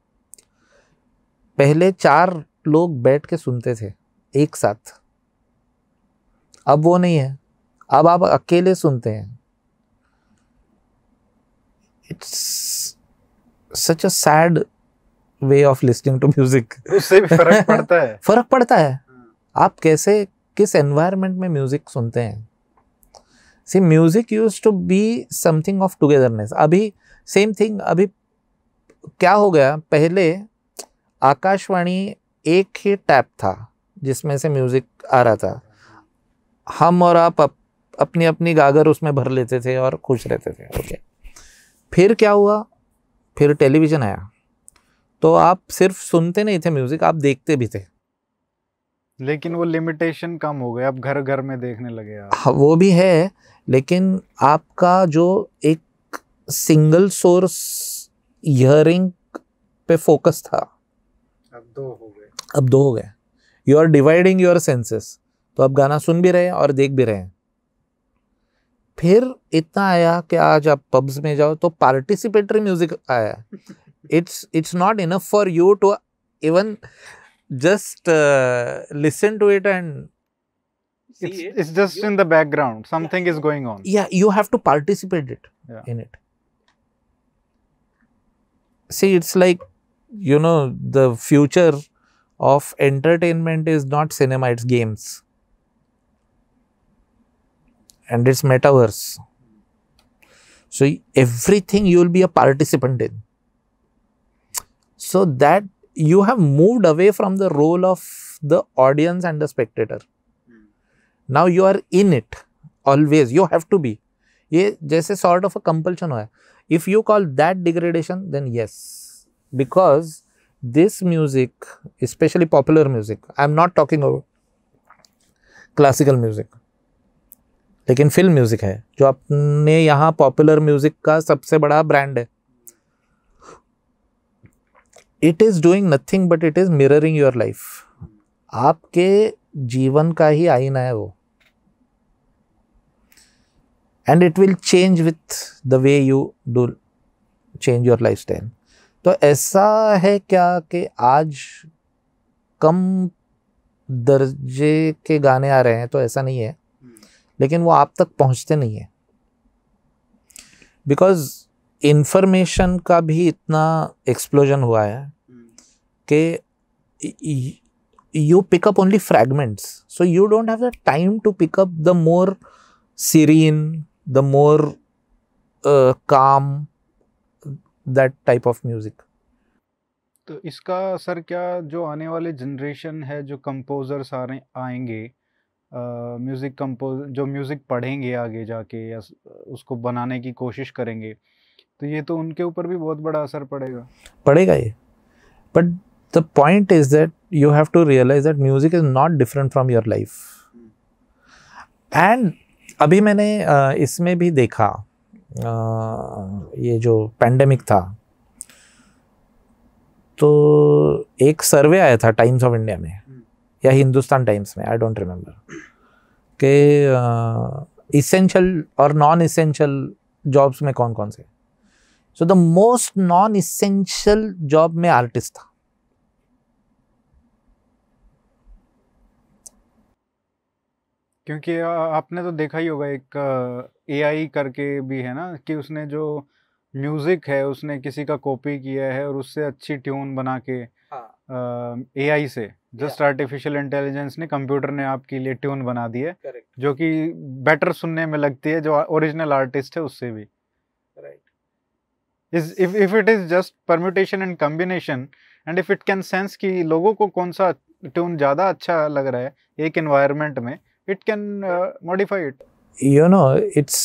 पहले चार लोग बैठ के सुनते थे एक साथ अब वो नहीं है अब आप अकेले सुनते हैं it's such a sad way of listening to music उससे भी फर्क पड़ता है [LAUGHS] फर्क पड़ता है हम्म। आप कैसे किस एनवायरनमेंट में म्यूजिक सुनते हैं see music use to be something of togetherness अभी सेम थिंग अभी क्या हो गया पहले आकाशवाणी एक ही टैप था जिसमें से म्यूज़िक आ रहा था हम और आप अप, अपनी अपनी गागर उसमें भर लेते थे और खुश रहते थे ओके okay. फिर क्या हुआ फिर टेलीविज़न आया तो आप सिर्फ सुनते नहीं थे म्यूज़िक आप देखते भी थे लेकिन वो लिमिटेशन कम हो गया अब घर घर में देखने लगे आप हाँ, वो भी है लेकिन आपका जो एक सिंगल सोर्स ईयरिंग पे फोकस था अब दो हो गए अब दो हो गए you are dividing your senses तो आप गाना सुन भी रहे हैं और देख भी रहे हैं फिर इतना आया कि आज आप पब्स में जाओ तो पार्टिसिपेटरी म्यूजिक आया it's it's not enough for you to even just uh, listen to it and it's, it. it's just you, in the background something yeah. is going on yeah you have to participate it yeah. in it see it's like you know the future of entertainment is not cinema it's games and it's metaverse so everything you will be a participant in so that you have moved away from the role of the audience and the spectator. Hmm. Now you are in it always. You have to be. It's just a sort of a compulsion. If you call that degradation, then yes. Because this music, especially popular music, I'm not talking about classical music. लेकिन फिल्म म्यूजिक है जो अपने यहाँ popular music का सबसे बड़ा it is doing nothing but it is mirroring your life आपके जीवन का ही आईना है वो and it will change with the way you do change your lifestyle तो ऐसा है क्या कि आज कम दर्जे के गाने आ रहे हैं तो ऐसा नहीं है लेकिन वो आप तक पहुंचते नहीं है बिकॉज इन्फॉर्मेशन का भी इतना एक्सप्लोजन हुआ है कि you pick up only fragments so you don't have the time to pick up the more serene the more calm that type of music तो इसका असर क्या जो आने वाले जनरेशन है जो कंपोजर्स आ रहे आएंगे म्यूज़िक uh, कंपोज जो म्यूज़िक पढ़ेंगे आगे जाके या उसको बनाने की कोशिश करेंगे तो ये तो उनके ऊपर भी बहुत बड़ा असर पड़ेगा पड़ेगा ये but the point is that you have to realize that music is not different from your life and अभी मैंने इसमें भी देखा ये जो पैंडमिक था तो एक सर्वे आया था टाइम्स ऑफ इंडिया में हम्म। या हिंदुस्तान टाइम्स में आई डोंट रिमेम्बर के इसेंशियल और नॉन इसेंशियल जॉब्स में कौन कौन से so the most non essential job में आर्टिस्ट था क्योंकि आपने तो देखा ही होगा एक एआई करके भी है ना कि उसने जो म्यूजिक है उसने किसी का कॉपी किया है और उससे अच्छी ट्यून बना के ए हाँ। I say just artificial intelligence ने कंप्यूटर ने आपके लिए ट्यून बना दी है जो कि बेटर सुनने में लगती है जो ओरिजिनल आर्टिस्ट है उससे भी right is if if it is just permutation and combination and if it can sense कि लोगों को कौन सा ट्यून ज्यादा अच्छा लग रहा है एक एनवायरमेंट में it can modify it you know it's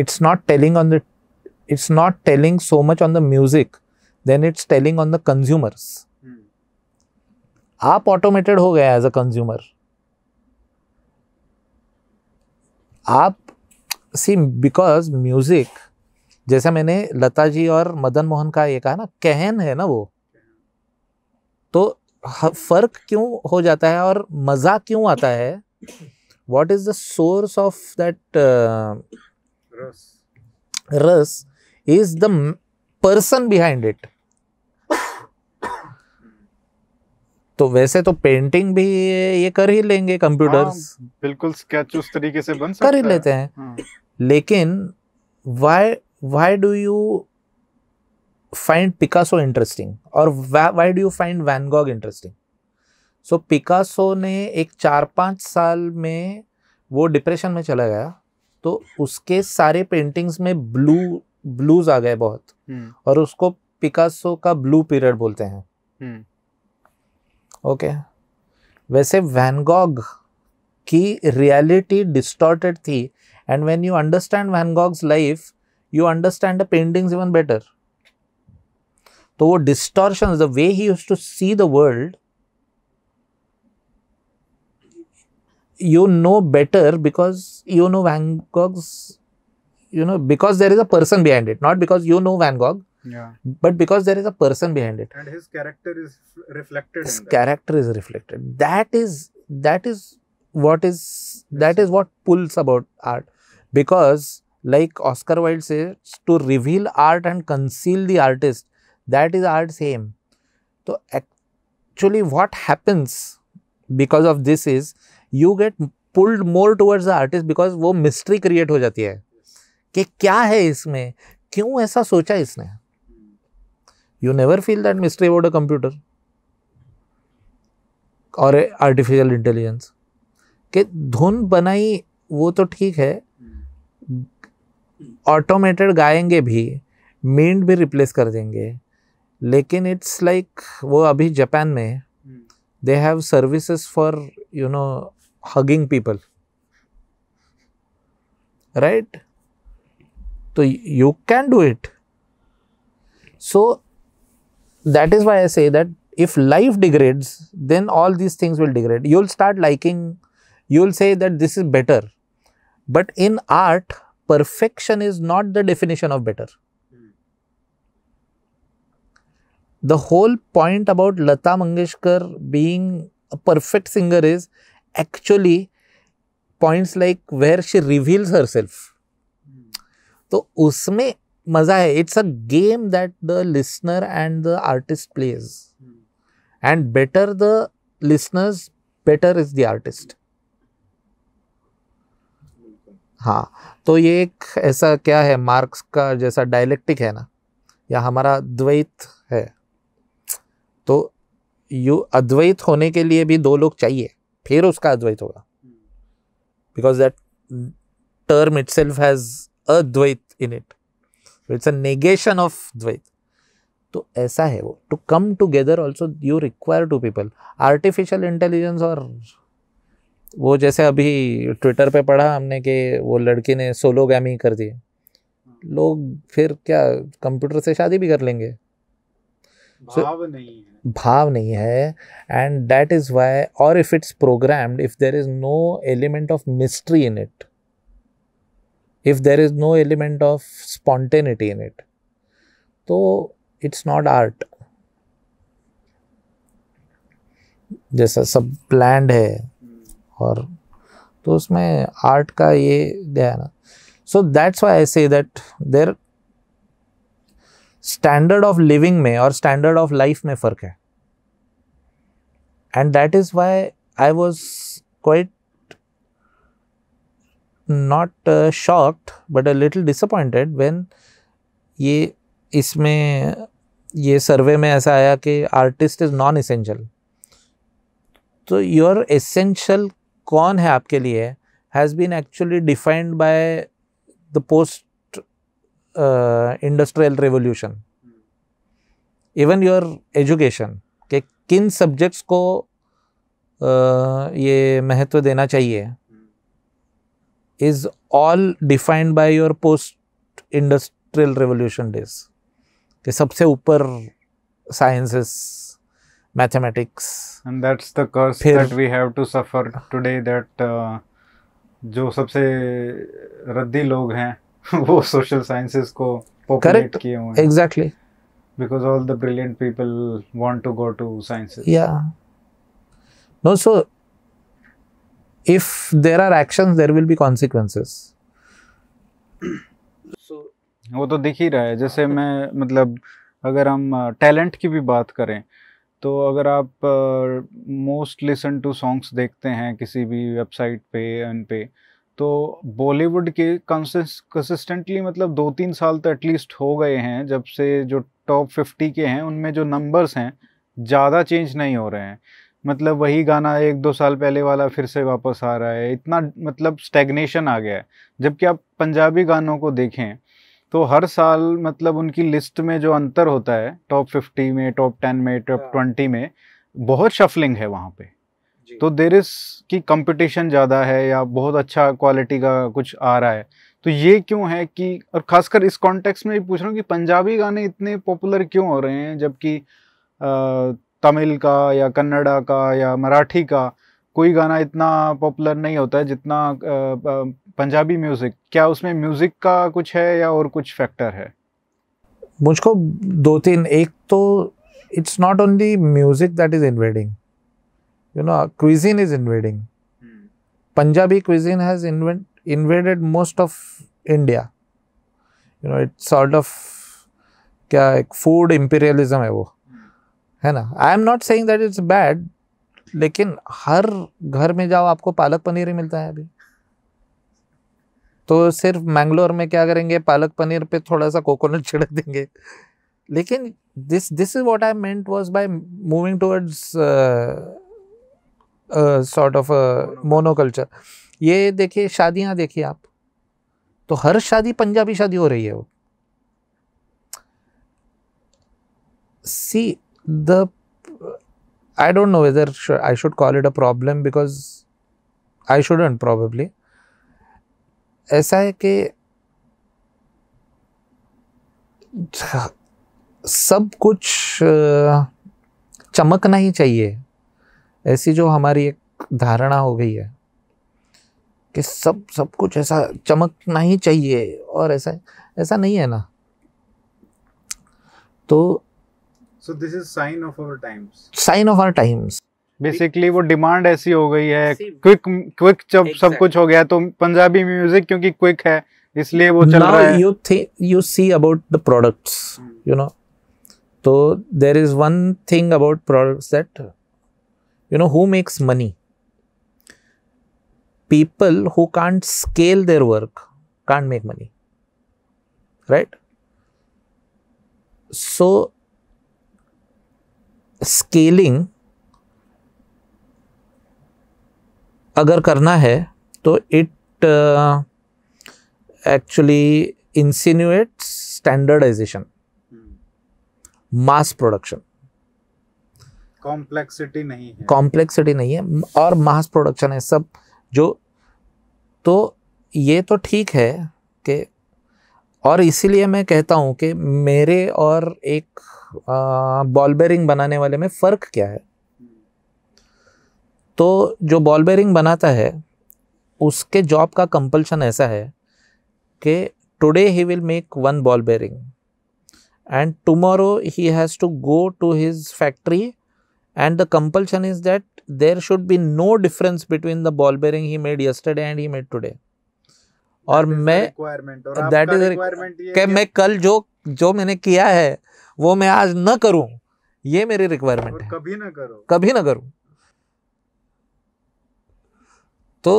it's not telling on the it's not telling so much on the music then it's telling on the consumers आप ऑटोमेटेड हो गए एज अ कंज्यूमर आप सी because music जैसा मैंने लता जी और मदन मोहन का ये कहा ना कहन है ना वो तो फर्क क्यों हो जाता है और मज़ा क्यों आता है what is the source of that रस is the person behind it तो वैसे तो पेंटिंग भी ये कर ही लेंगे कंप्यूटर्स हाँ, बिल्कुल स्केच उस तरीके से बन सकता कर ही लेते हैं हाँ. लेकिन why why do you find Picasso interesting और why do you find Van Gogh interesting so Picasso ने एक चार पाँच साल में वो डिप्रेशन में चला गया तो उसके सारे पेंटिंग्स में ब्लू ब्लूज आ गए बहुत hmm. और उसको पिकासो का ब्लू पीरियड बोलते हैं ओके हम्म। hmm. okay. वैसे वैनगॉग की रियलिटी डिस्टॉर्टेड थी and when you understand Van Gogh's life you understand the paintings even better. So, what distortions, the way he used to see the world, you know better because you know Van Gogh's, you know, because there is a person behind it, not because you know Van Gogh. Yeah. But because there is a person behind it. And his character is reflected. His character is reflected. That is that is what is that is what pulls about art because like Oscar Wilde says, to reveal art and conceal the artist. That is art's aim. So actually, what happens because of this is you get pulled more towards the artist because वो mystery create हो जाती है कि क्या है इसमें क्यों ऐसा सोचा इसने you never feel that mystery about a computer और आर्टिफिशियल इंटेलिजेंस कि धुन बनाई वो तो ठीक है ऑटोमेटेड गाएंगे भी मीट भी रिप्लेस कर देंगे लेकिन इट्स लाइक वो अभी जापान में they have services for you know hugging people right तो you can do it so that is why I say that if life degrades then all these things will degrade you will start liking you will say that this is better but in art perfection is not the definition of better. The whole point about Lata Mangeshkar being a perfect singer is actually points like where she reveals herself. तो उसमें मजा है a game that the listener and the artist plays. And better the listeners, better is the artist. Artist हाँ तो ये एक ऐसा क्या है मार्क्स का जैसा डायलेक्टिक है ना या हमारा द्वैत है तो यू अद्वैत होने के लिए भी दो लोग चाहिए फिर उसका अद्वैत होगा बिकॉज दैट टर्म इट सेल्फ has Advaita in it it's a negation of Dvaita तो ऐसा है वो to come together also you require two people artificial intelligence और वो जैसे अभी ट्विटर पे पढ़ा हमने कि वो लड़की ने सोलोगैमी कर दी लोग फिर क्या कंप्यूटर से शादी भी कर लेंगे भाव so, नहीं है भाव नहीं है एंड दैट इज़ वाई और if it's programmed if there is no element of mystery in it if there is no element of spontaneity in it तो इट्स नॉट आर्ट जैसा सब प्लैंड है और तो उसमें आर्ट का ये गया ना so that's why I say that there standard of living में और स्टैंडर्ड ऑफ लाइफ में फ़र्क है and that is why I was quite not shocked but a little disappointed when ये इसमें ये सर्वे में ऐसा आया कि आर्टिस्ट इज़ नॉन इसेंशियल तो योर एसेंशियल कौन है आपके लिए has been actually defined by the post industrial revolution even your education के किन सब्जेक्ट्स को uh, ये महत्व देना चाहिए is all defined by your post industrial revolution days के सबसे ऊपर sciences mathematics and that's the curse that we have to suffer today that जो सबसे रद्दी लोग हैं [LAUGHS] वो सोशल साइंसेस को पॉपुलेट किए हुए हैं exactly because all the brilliant people want to go to sciences या no so if there are actions there will be consequences वो तो दिख ही रहा है जैसे मैं मतलब अगर हम टैलेंट uh, की भी बात करें तो अगर आप मोस्ट लिसन टू सॉन्ग्स देखते हैं किसी भी वेबसाइट पे एन पे तो बॉलीवुड के कंसिस्टेंटली मतलब दो तीन साल तो एटलीस्ट हो गए हैं जब से जो टॉप फिफ्टी के हैं उनमें जो नंबर्स हैं ज़्यादा चेंज नहीं हो रहे हैं मतलब वही गाना एक दो साल पहले वाला फिर से वापस आ रहा है इतना मतलब स्टेगनेशन आ गया है जबकि आप पंजाबी गानों को देखें तो हर साल मतलब उनकी लिस्ट में जो अंतर होता है टॉप फिफ्टी में टॉप टेन में टॉप ट्वेंटी हाँ। में बहुत शफलिंग है वहाँ पे तो देर इज की कंपटीशन ज़्यादा है या बहुत अच्छा क्वालिटी का कुछ आ रहा है तो ये क्यों है कि और खासकर इस कॉन्टेक्स में भी पूछ रहा हूँ कि पंजाबी गाने इतने पॉपुलर क्यों हो रहे हैं जबकि तमिल का या कन्नड़ा का या मराठी का कोई गाना इतना पॉपुलर नहीं होता है जितना पंजाबी म्यूज़िक क्या उसमें म्यूज़िक का कुछ है या और कुछ फैक्टर है मुझको दो तीन एक तो it's not only music that is invading you know cuisine is invading Punjabi cuisine has invaded most of India you know it's sort of क्या एक फूड इम्पीरियलिज्म है वो है ना I am not saying that it's bad लेकिन हर घर में जाओ आपको पालक पनीर ही मिलता है अभी तो सिर्फ मैंगलोर में क्या करेंगे पालक पनीर पे थोड़ा सा कोकोनट छिड़क देंगे लेकिन this this is what I meant was by moving towards sort of monoculture ये देखिए शादियां देखिए आप तो हर शादी पंजाबी शादी हो रही है वो see the I don't know whether I should call it a problem because I shouldn't probably ऐसा है कि सब कुछ चमकना ही चाहिए ऐसी जो हमारी एक धारणा हो गई है कि सब सब कुछ ऐसा चमकना ही चाहिए और ऐसा ऐसा नहीं है ना तो so this is sign of our times sign of our times basically वो डिमांड ऐसी हो गई है क्विक क्विक जब सब कुछ हो गया तो पंजाबी म्यूजिक क्योंकि क्विक है इसलिए वो चल रहा है you you see about the products you know तो there is one thing about products that you know who makes money people who can't scale their work can't make money right so scaling अगर करना है तो it actually insinuate standardization mass production complexity नहीं है complexity नहीं है और mass production है सब जो तो ये तो ठीक है कि और इसीलिए मैं कहता हूँ कि मेरे और एक बॉल uh, बेरिंग बनाने वाले में फ़र्क क्या है तो जो बॉल बेयरिंग बनाता है उसके जॉब का कंपल्शन ऐसा है कि today he will make one ball bearing and tomorrow he has to go to his factory and the compulsion is that there should be no difference between the ball bearing he made yesterday and he made today और मैं that is क्या मैं कल जो जो मैंने किया है वो मैं आज न करूं ये मेरी रिक्वायरमेंट है कभी ना करो कभी ना करूं तो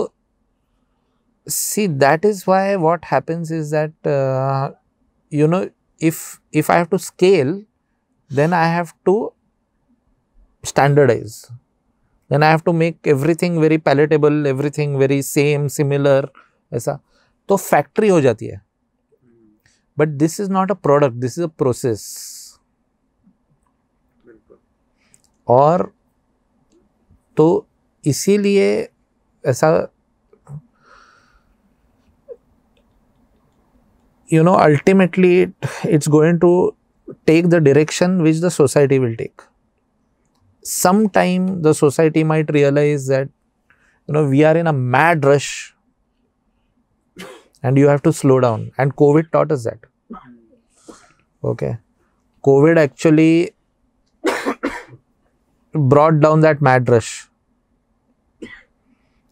see that is why what happens is that you know if if I have to scale then I have to standardize then I have to make everything very palatable everything very same similar ऐसा तो factory हो जाती है but this is not a product this is a process और तो इसीलिए ऐसा you know ultimately it's going to take the direction which the society will take sometime the society might realize that you know we are in a mad rush and you have to slow down and covid taught us that okay covid actually [COUGHS] brought down that mad rush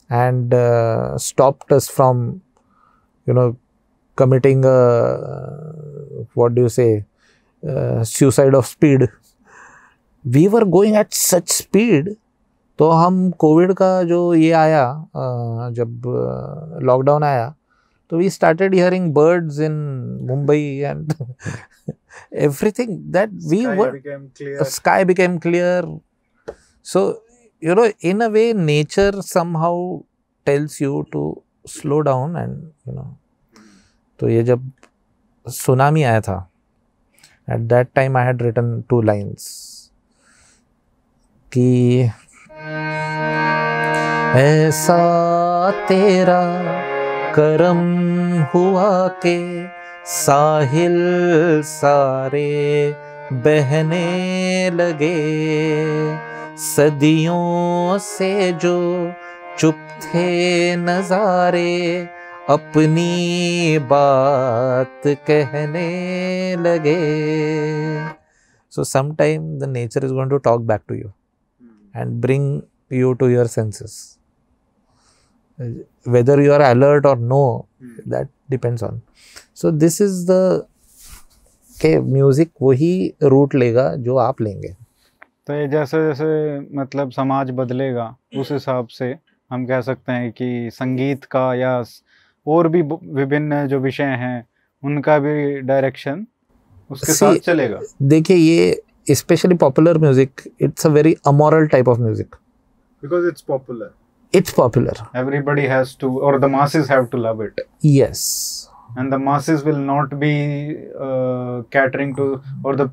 and uh, stopped us from you know committing uh, what do you say uh, suicide of speed we were going at such speed तो हम Covid का जो ये आया जब lockdown आया तो we started hearing birds in Mumbai and everything that we were sky became clear so you know in a way nature somehow tells you to slow down and you know तो ये जब सुनामी आया था at that time I had written two lines कि ऐसा तेरा करम हुआ के साहिल सारे बहने लगे सदियों से जो चुप थे नजारे अपनी बात कहने लगे सो समाइम the nature is going to talk back to you and bring you to your senses whether you are alert और no that depends on so this is the के म्यूजिक वही रूट लेगा जो आप लेंगे hmm. तो ये जैसे जैसे मतलब समाज बदलेगा उस हम्म। हिसाब से हम कह सकते हैं कि संगीत का या और भी विभिन्न जो विषय हैं उनका भी डायरेक्शन उसके See, साथ चलेगा देखिए ये specially popular music it's a very amoral type of music because it's popular it's popular everybody has to और the masses have to love it yes and the masses will not be catering to और the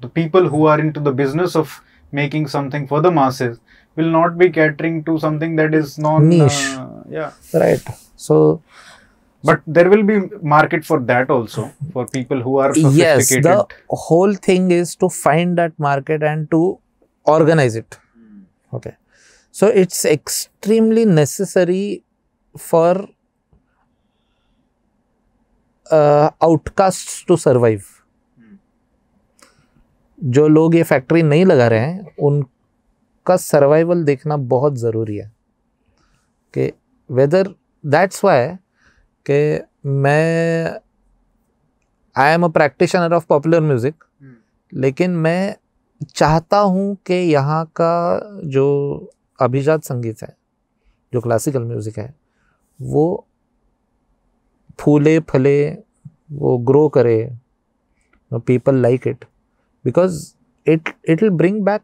the people who are into the business of making something for the masses will not be catering to something that is non uh, niche. Uh, yeah. Right. So. But there will be market for that also for people who are Yes, the whole thing is to find that market and to organize it. Okay. So it's extremely necessary for uh, outcasts to survive. जो लोग ये factory नहीं लगा रहे हैं उनका survival देखना बहुत ज़रूरी है कि वेदर दैट्स वाई कि मैं I am a practitioner of popular music लेकिन मैं चाहता हूँ कि यहाँ का जो अभिजात संगीत है जो क्लासिकल म्यूज़िक है वो फूले फले वो ग्रो करे people like it because it it will bring back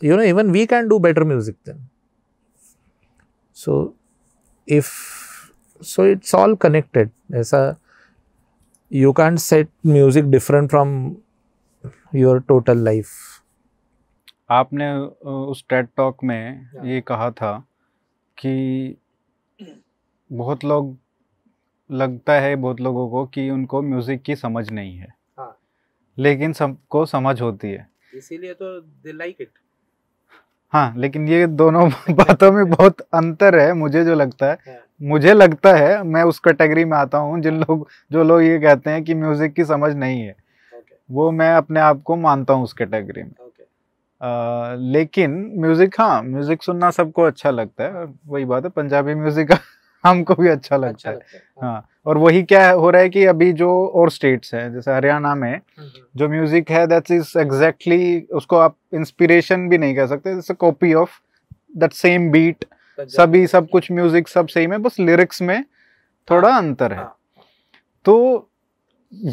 you know even we can do better music then so if so it's all connected as a you can't set music different from your total life आपने उस TET talk में ये कहा था कि बहुत लोग लगता है बहुत लोगों को कि उनको म्यूज़िक की समझ नहीं है लेकिन सबको समझ होती है इसीलिए तो दे लाइक इट हाँ लेकिन ये दोनों [LAUGHS] बातों में बहुत अंतर है मुझे जो लगता है हाँ। मुझे लगता है मैं उस कैटेगरी में आता हूँ जिन लोग जो लोग ये कहते हैं कि म्यूजिक की समझ नहीं है वो मैं अपने आप को मानता हूँ उस कैटेगरी में आ, लेकिन म्यूजिक हाँ म्यूजिक सुनना सबको अच्छा लगता है वही बात है पंजाबी म्यूजिक हमको भी अच्छा, अच्छा लगता है हाँ, हाँ और वही क्या हो रहा है कि अभी जो और स्टेट्स हैं जैसे हरियाणा में हम्म। जो म्यूजिक है दैट्स इज एग्जैक्टली उसको आप इंस्पिरेशन भी नहीं कह सकते जैसे copy of that same beat सभी सब कुछ म्यूजिक सब सेम है बस लिरिक्स में थोड़ा हाँ, अंतर है हाँ। तो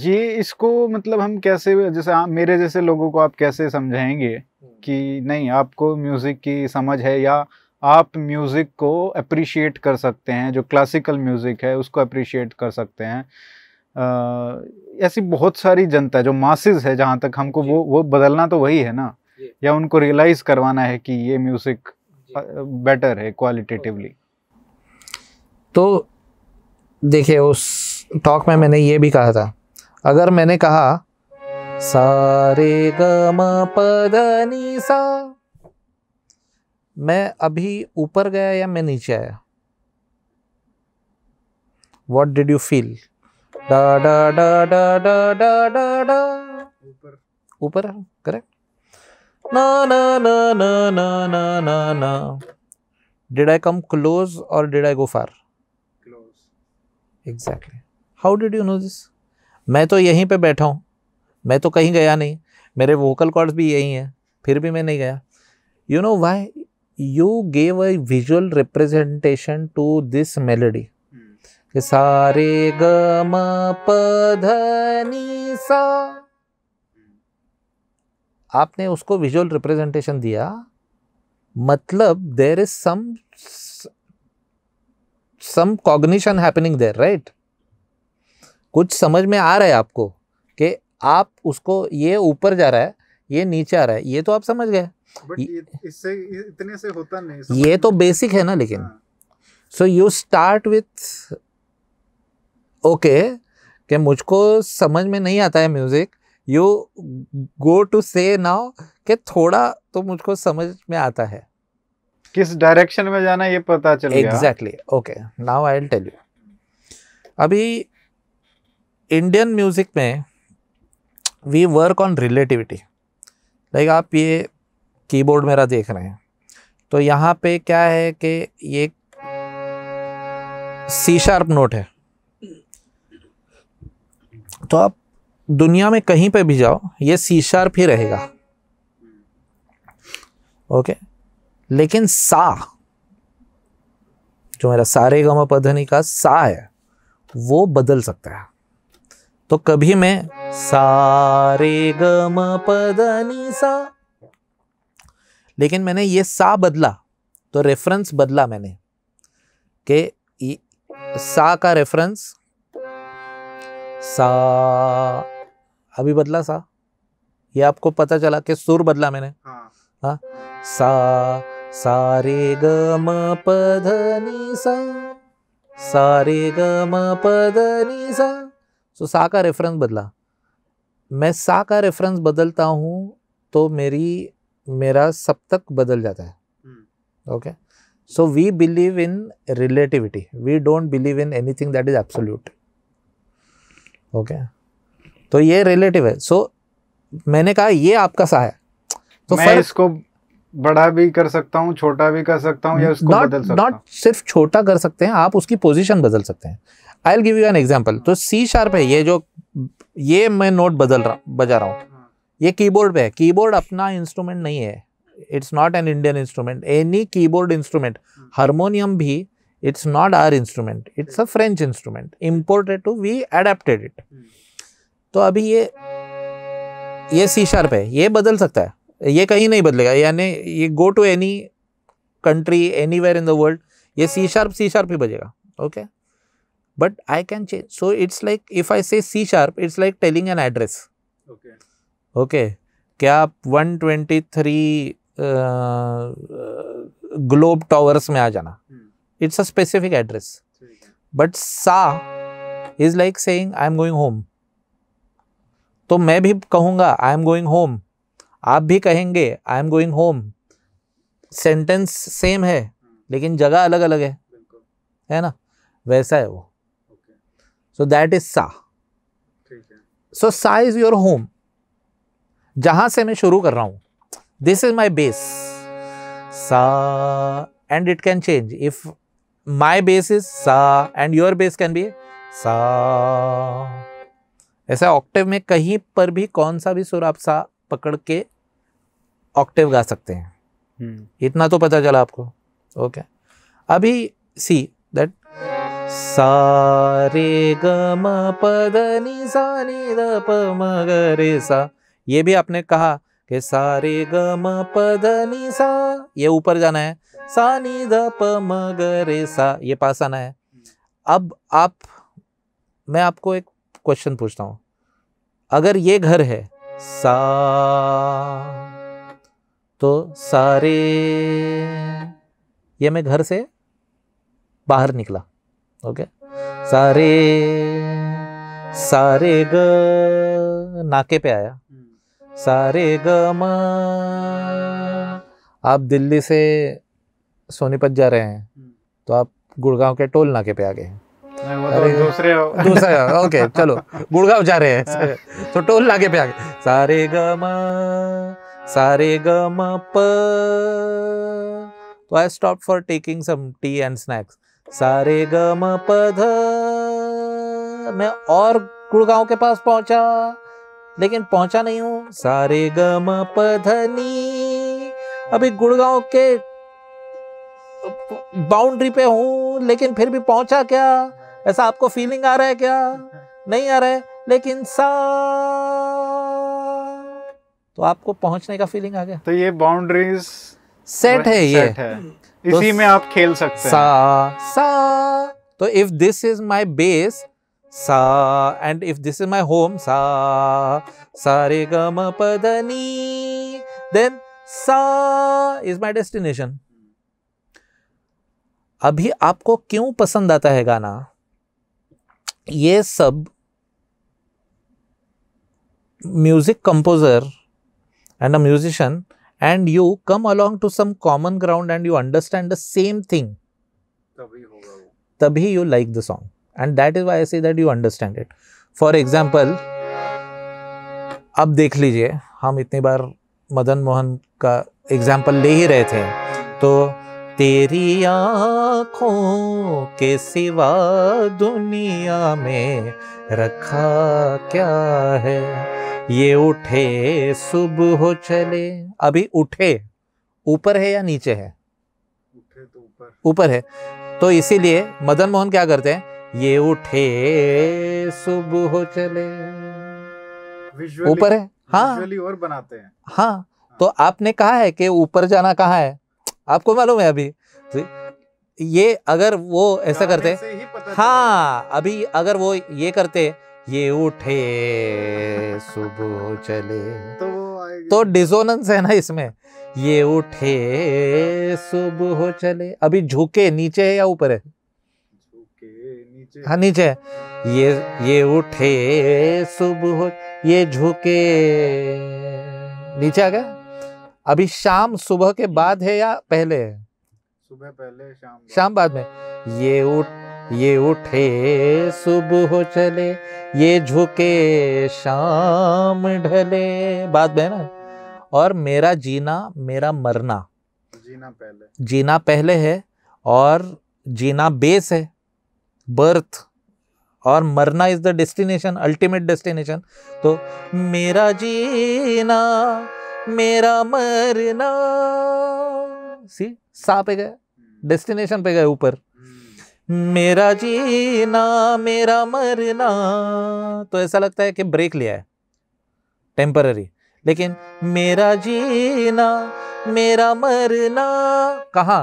ये इसको मतलब हम कैसे जैसे आ, मेरे जैसे लोगों को आप कैसे समझाएंगे हम्म। कि नहीं आपको म्यूजिक की समझ है या आप म्यूज़िक को अप्रिशिएट कर सकते हैं जो क्लासिकल म्यूज़िक है उसको अप्रिशिएट कर सकते हैं आ, ऐसी बहुत सारी जनता जो मासिस है जहाँ तक हमको वो वो बदलना तो वही है ना या उनको रियलाइज़ करवाना है कि ये म्यूज़िक बेटर है क्वालिटेटिवली तो देखिए उस टॉक में मैंने ये भी कहा था अगर मैंने कहा सारे ग पदनी सा मैं अभी ऊपर गया या मैं नीचे आया वॉट डिड यू फील डा डा डा डा डा डा डा डा ऊपर ऊपर करेक्ट ना ना ना ना ना ना ना ना डिड आई कम क्लोज और did I go far close exactly how did you know this मैं तो यहीं पे बैठा हूँ मैं तो कहीं गया नहीं मेरे वोकल कॉर्ड्स भी यही हैं फिर भी मैं नहीं गया you know why you gave a visual representation to this melody कि सारे ग म प ध नी सा hmm. आपने उसको विजुअल रिप्रेजेंटेशन दिया मतलब there is some some cognition happening there right कुछ समझ में आ रहा है आपको कि आप उसको ये ऊपर जा रहा है ये नीचे आ रहा है ये तो आप समझ गए इससे इतने से होता नहीं ये तो बेसिक है ना लेकिन so you start with okay कि मुझको समझ में नहीं आता है music you go to say now कि थोड़ा तो मुझको समझ में आता है किस डायरेक्शन में जाना ये पता चल exactly okay now I tell you अभी इंडियन म्यूज़िक में we work on relativity like आप ये कीबोर्ड मेरा देख रहे हैं तो यहाँ पे क्या है कि ये सी शार्प नोट है तो आप दुनिया में कहीं पे भी जाओ ये सी शार्प ही रहेगा ओके लेकिन सा जो मेरा सारे गम पधनी का सा है वो बदल सकता है तो कभी मैं सारे गम पधनी सा लेकिन मैंने ये सा बदला तो रेफरेंस बदला मैंने के सा का रेफरेंस सा अभी बदला सा ये आपको पता चला कि सुर बदला मैंने हाँ, हाँ सा सारे ग म प ध नि सा सारे ग म प ध नि सा सो तो सा का रेफरेंस बदला मैं सा का रेफरेंस बदलता हूँ तो मेरी मेरा सप्तक बदल जाता है okay so we believe in relativity we don't believe in thing that is absolute okay तो ये रिलेटिव है सो so, मैंने कहा ये आपका सा है तो मैं फर... इसको बड़ा भी कर सकता हूँ छोटा भी कर सकता हूँ या उसको not, बदल सकता नॉट सिर्फ छोटा कर सकते हैं आप उसकी पोजीशन बदल सकते हैं I will give you an example तो सी शार्प है ये जो ये मैं नोट बदल रहा बजा रहा हूँ ये कीबोर्ड पे है कीबोर्ड अपना इंस्ट्रूमेंट नहीं है it's not an Indian instrument any keyboard instrument harmonium भी it's not our instrument it's a French instrument imported to we adapted it तो अभी ये ये सी शार्प है ये बदल सकता है ये कहीं नहीं बदलेगा यानी ये go to any country anywhere in the world ये सी शार्प सी शार्प ही बजेगा okay but I can change so it's like if I say C sharp it's like telling an address okay okay क्या आप 123 Globe Towers में आ जाना it's a specific address but sa is like saying I am going home तो मैं भी कहूँगा आई am going home आप भी कहेंगे I am going home sentence same है हम्म। लेकिन जगह अलग अलग है है ना वैसा है वो सो दैट इज सा सो सा इज योर होम जहां से मैं शुरू कर रहा हूं this is my base sa and it can change if my base is sa and your base can be sa ऐसा ऑक्टिव में कहीं पर भी कौन सा भी सुर आप सा पकड़ के ऑक्टिव गा सकते हैं hmm. इतना तो पता चला आपको ओके okay. अभी सी दैट सा रे ग म नि सा नि द प म ग रे सा ये भी आपने कहा कि सारे ग म प ध नि सा ये ऊपर जाना है सा नि ध प म ग रे सा ये पास आना है अब आप मैं आपको एक क्वेश्चन पूछता हूं अगर ये घर है सा तो सारे ये मैं घर से बाहर निकला ओके सारे सारे ग नाके पे आया सारे गमा आप दिल्ली से सोनीपत जा रहे हैं हम्म। तो आप गुड़गांव के टोल नाके पे आ गए तो अरे दूसरे दूसरा ओके [LAUGHS] चलो गुड़गांव जा रहे हैं हाँ। तो टोल नाके पे आ गए सारे गमा सारे गमा प तो I stop for taking some tea and snacks सारे गमा पध मैं और गुड़गांव के पास पहुंचा लेकिन पहुंचा नहीं हूं सारे गम पधनी अभी गुड़गांव के बाउंड्री पे हूं लेकिन फिर भी पहुंचा क्या ऐसा आपको फीलिंग आ रहा है क्या नहीं आ रहा है लेकिन सा तो आपको पहुंचने का फीलिंग आ गया तो ये बाउंड्रीज सेट है ये सेट है। तो इसी तो में आप खेल सकते हैं सा सा तो if this is my base sa and if this is my home sa sa re ga ma pa da ni then sa is my destination अभी आपको क्यों पसंद आता है गाना ये सब music composer and a musician and you come along to some common ground and you understand the same thing तभी you like the song and that is why see that you understand it for example अब देख लीजिए हम इतनी बार मदन मोहन का example ले ही रहे थे तो तेरी आँखों के सिवा दुनिया में रखा क्या है ये उठे सुबह हो चले अभी उठे ऊपर है या नीचे है तो ऊपर तो है तो इसीलिए मदन मोहन क्या करते हैं ये उठे सुबह चले ऊपर है हाँ और बनाते हैं हाँ तो आपने कहा है कि ऊपर जाना कहाँ है आपको मालूम है अभी ये अगर वो ऐसा करते हाँ अभी अगर वो ये करते ये उठे सुबह चले तो तो डिजोनेंस है ना इसमें ये उठे सुबह चले अभी झुके नीचे है या ऊपर है हाँ नीचे ये ये उठे सुबह ये झुके नीचे आ गया अभी शाम सुबह के बाद है या पहले है सुबह पहले शाम शाम बाद में ये उठ ये उठे सुबह हो चले ये झुके शाम ढले बाद में ना और मेरा जीना मेरा मरना जीना पहले जीना पहले है और जीना बेस है बर्थ और मरना is the destination ultimate destination तो मेरा जीना मेरा मरना सी सा पे गए डेस्टिनेशन पे गए ऊपर मेरा जीना मेरा मरना तो ऐसा लगता है कि ब्रेक लिया है टेम्पररी लेकिन मेरा जीना मेरा मरना कहाँ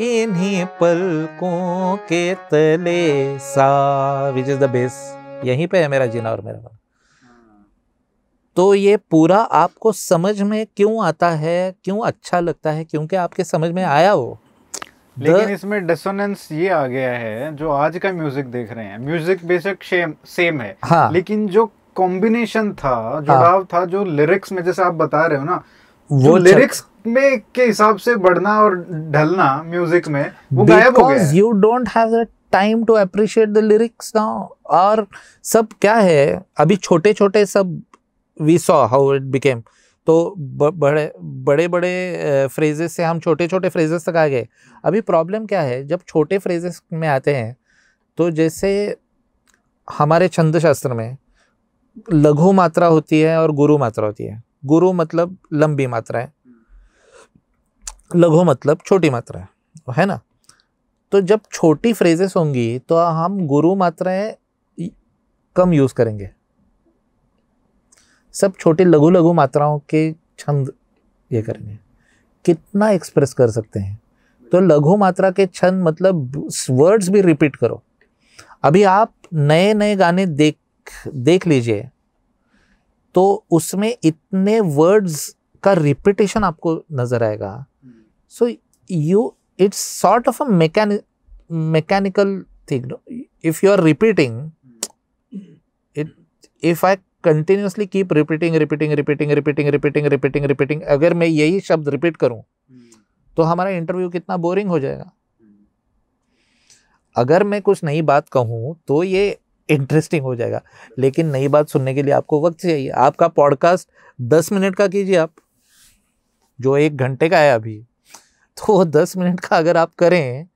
इन्हीं पलकों के तले सा विच इज द बेस यहीं पे है मेरा जीना और मेरा तो ये पूरा आपको समझ में क्यों आता है क्यों अच्छा लगता है क्योंकि आपके समझ में आया वो लेकिन the... इसमें डिसोनेंस ये आ गया है जो आज का म्यूजिक देख रहे हैं म्यूजिक बेशक सेम है हाँ। लेकिन जो कॉम्बिनेशन था जुड़ाव हाँ। था जो लिरिक्स हाँ। में जैसे आप बता रहे हो ना वो लिरिक्स में के हिसाब से बढ़ना और ढलना म्यूजिक में वो गायब हो गया you don't have time to appreciate the lyrics now और सब क्या है अभी छोटे छोटे सब we saw how it became तो बड़े बड़े बड़े फ्रेजेस से हम छोटे छोटे फ्रेजेस तक आ गए अभी प्रॉब्लम क्या है जब छोटे फ्रेजेस में आते हैं तो जैसे हमारे छंद शास्त्र में लघु मात्रा होती है और गुरु मात्रा होती है गुरु मतलब लंबी मात्रा है लघु मतलब छोटी मात्रा है है ना तो जब छोटी फ्रेजेस होंगी तो हम गुरु मात्राएं कम यूज़ करेंगे सब छोटे लघु लघु मात्राओं के छंद ये करेंगे कितना एक्सप्रेस कर सकते हैं तो लघु मात्रा के छंद मतलब वर्ड्स भी रिपीट करो अभी आप नए नए गाने देख देख लीजिए तो उसमें इतने वर्ड्स का रिपीटेशन आपको नज़र आएगा So, you it's sort of a mechani mechanical thing. No? If you are repeating, it if I continuously keep repeating repeating repeating repeating repeating repeating repeating अगर मैं यही शब्द रिपीट करूं तो हमारा इंटरव्यू कितना बोरिंग हो जाएगा अगर मैं कुछ नई बात कहूं तो ये इंटरेस्टिंग हो जाएगा लेकिन नई बात सुनने के लिए आपको वक्त चाहिए आपका पॉडकास्ट दस मिनट का कीजिए आप जो एक घंटे का है अभी तो वो दस मिनट का अगर आप करें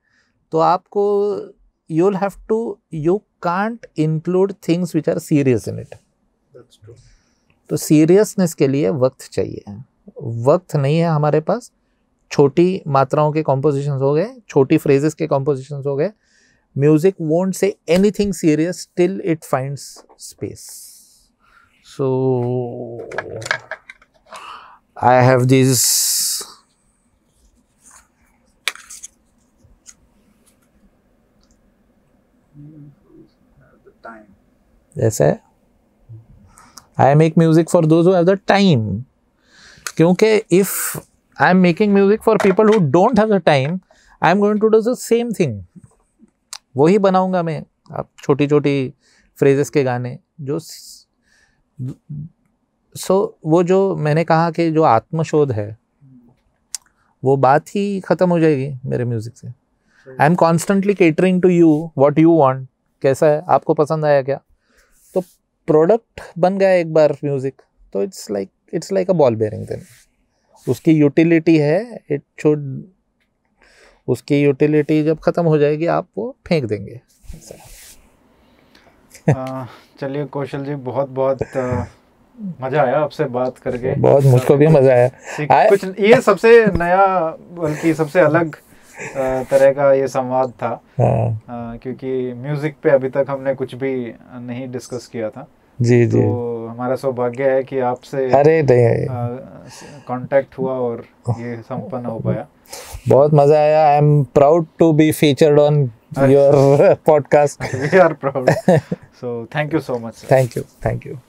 तो आपको you have to you can't include things which are serious in it तो सीरियसनेस के लिए वक्त चाहिए वक्त नहीं है हमारे पास छोटी मात्राओं के कॉम्पोजिशन हो गए छोटी फ्रेजेस के कॉम्पोजिशंस हो गए music won't say anything serious till it finds space so I have this जैसे I make music for those have the time क्योंकि if I am making music for people who don't have the time I am going to do the same thing वही बनाऊंगा मैं आप छोटी छोटी phrases के गाने जो सो so, वो जो मैंने कहा कि जो आत्मशोध है वो बात ही ख़त्म हो जाएगी मेरे म्यूज़िक से I am constantly catering to you what you want कैसा है आपको पसंद आया क्या तो प्रोडक्ट बन गया एक बार म्यूज़िक तो it's like it's like a ball bearing दिन उसकी यूटिलिटी है इट शुड उसकी यूटिलिटी जब ख़त्म हो जाएगी आप वो फेंक देंगे [LAUGHS] चलिए कौशल जी बहुत बहुत मजा आया आपसे बात करके बहुत मुझको भी मजा आया कुछ ये सबसे नया बल्कि सबसे अलग तरह का ये संवाद था हाँ। क्योंकि म्यूजिक पे अभी तक हमने कुछ भी नहीं डिस्कस किया था जी जी तो हमारा सौभाग्य है कि आपसे अरे कांटेक्ट हुआ और ये संपन्न हो पाया बहुत मजा आया I am proud to be featured on your podcast we are proud so thank you so much thank you thank you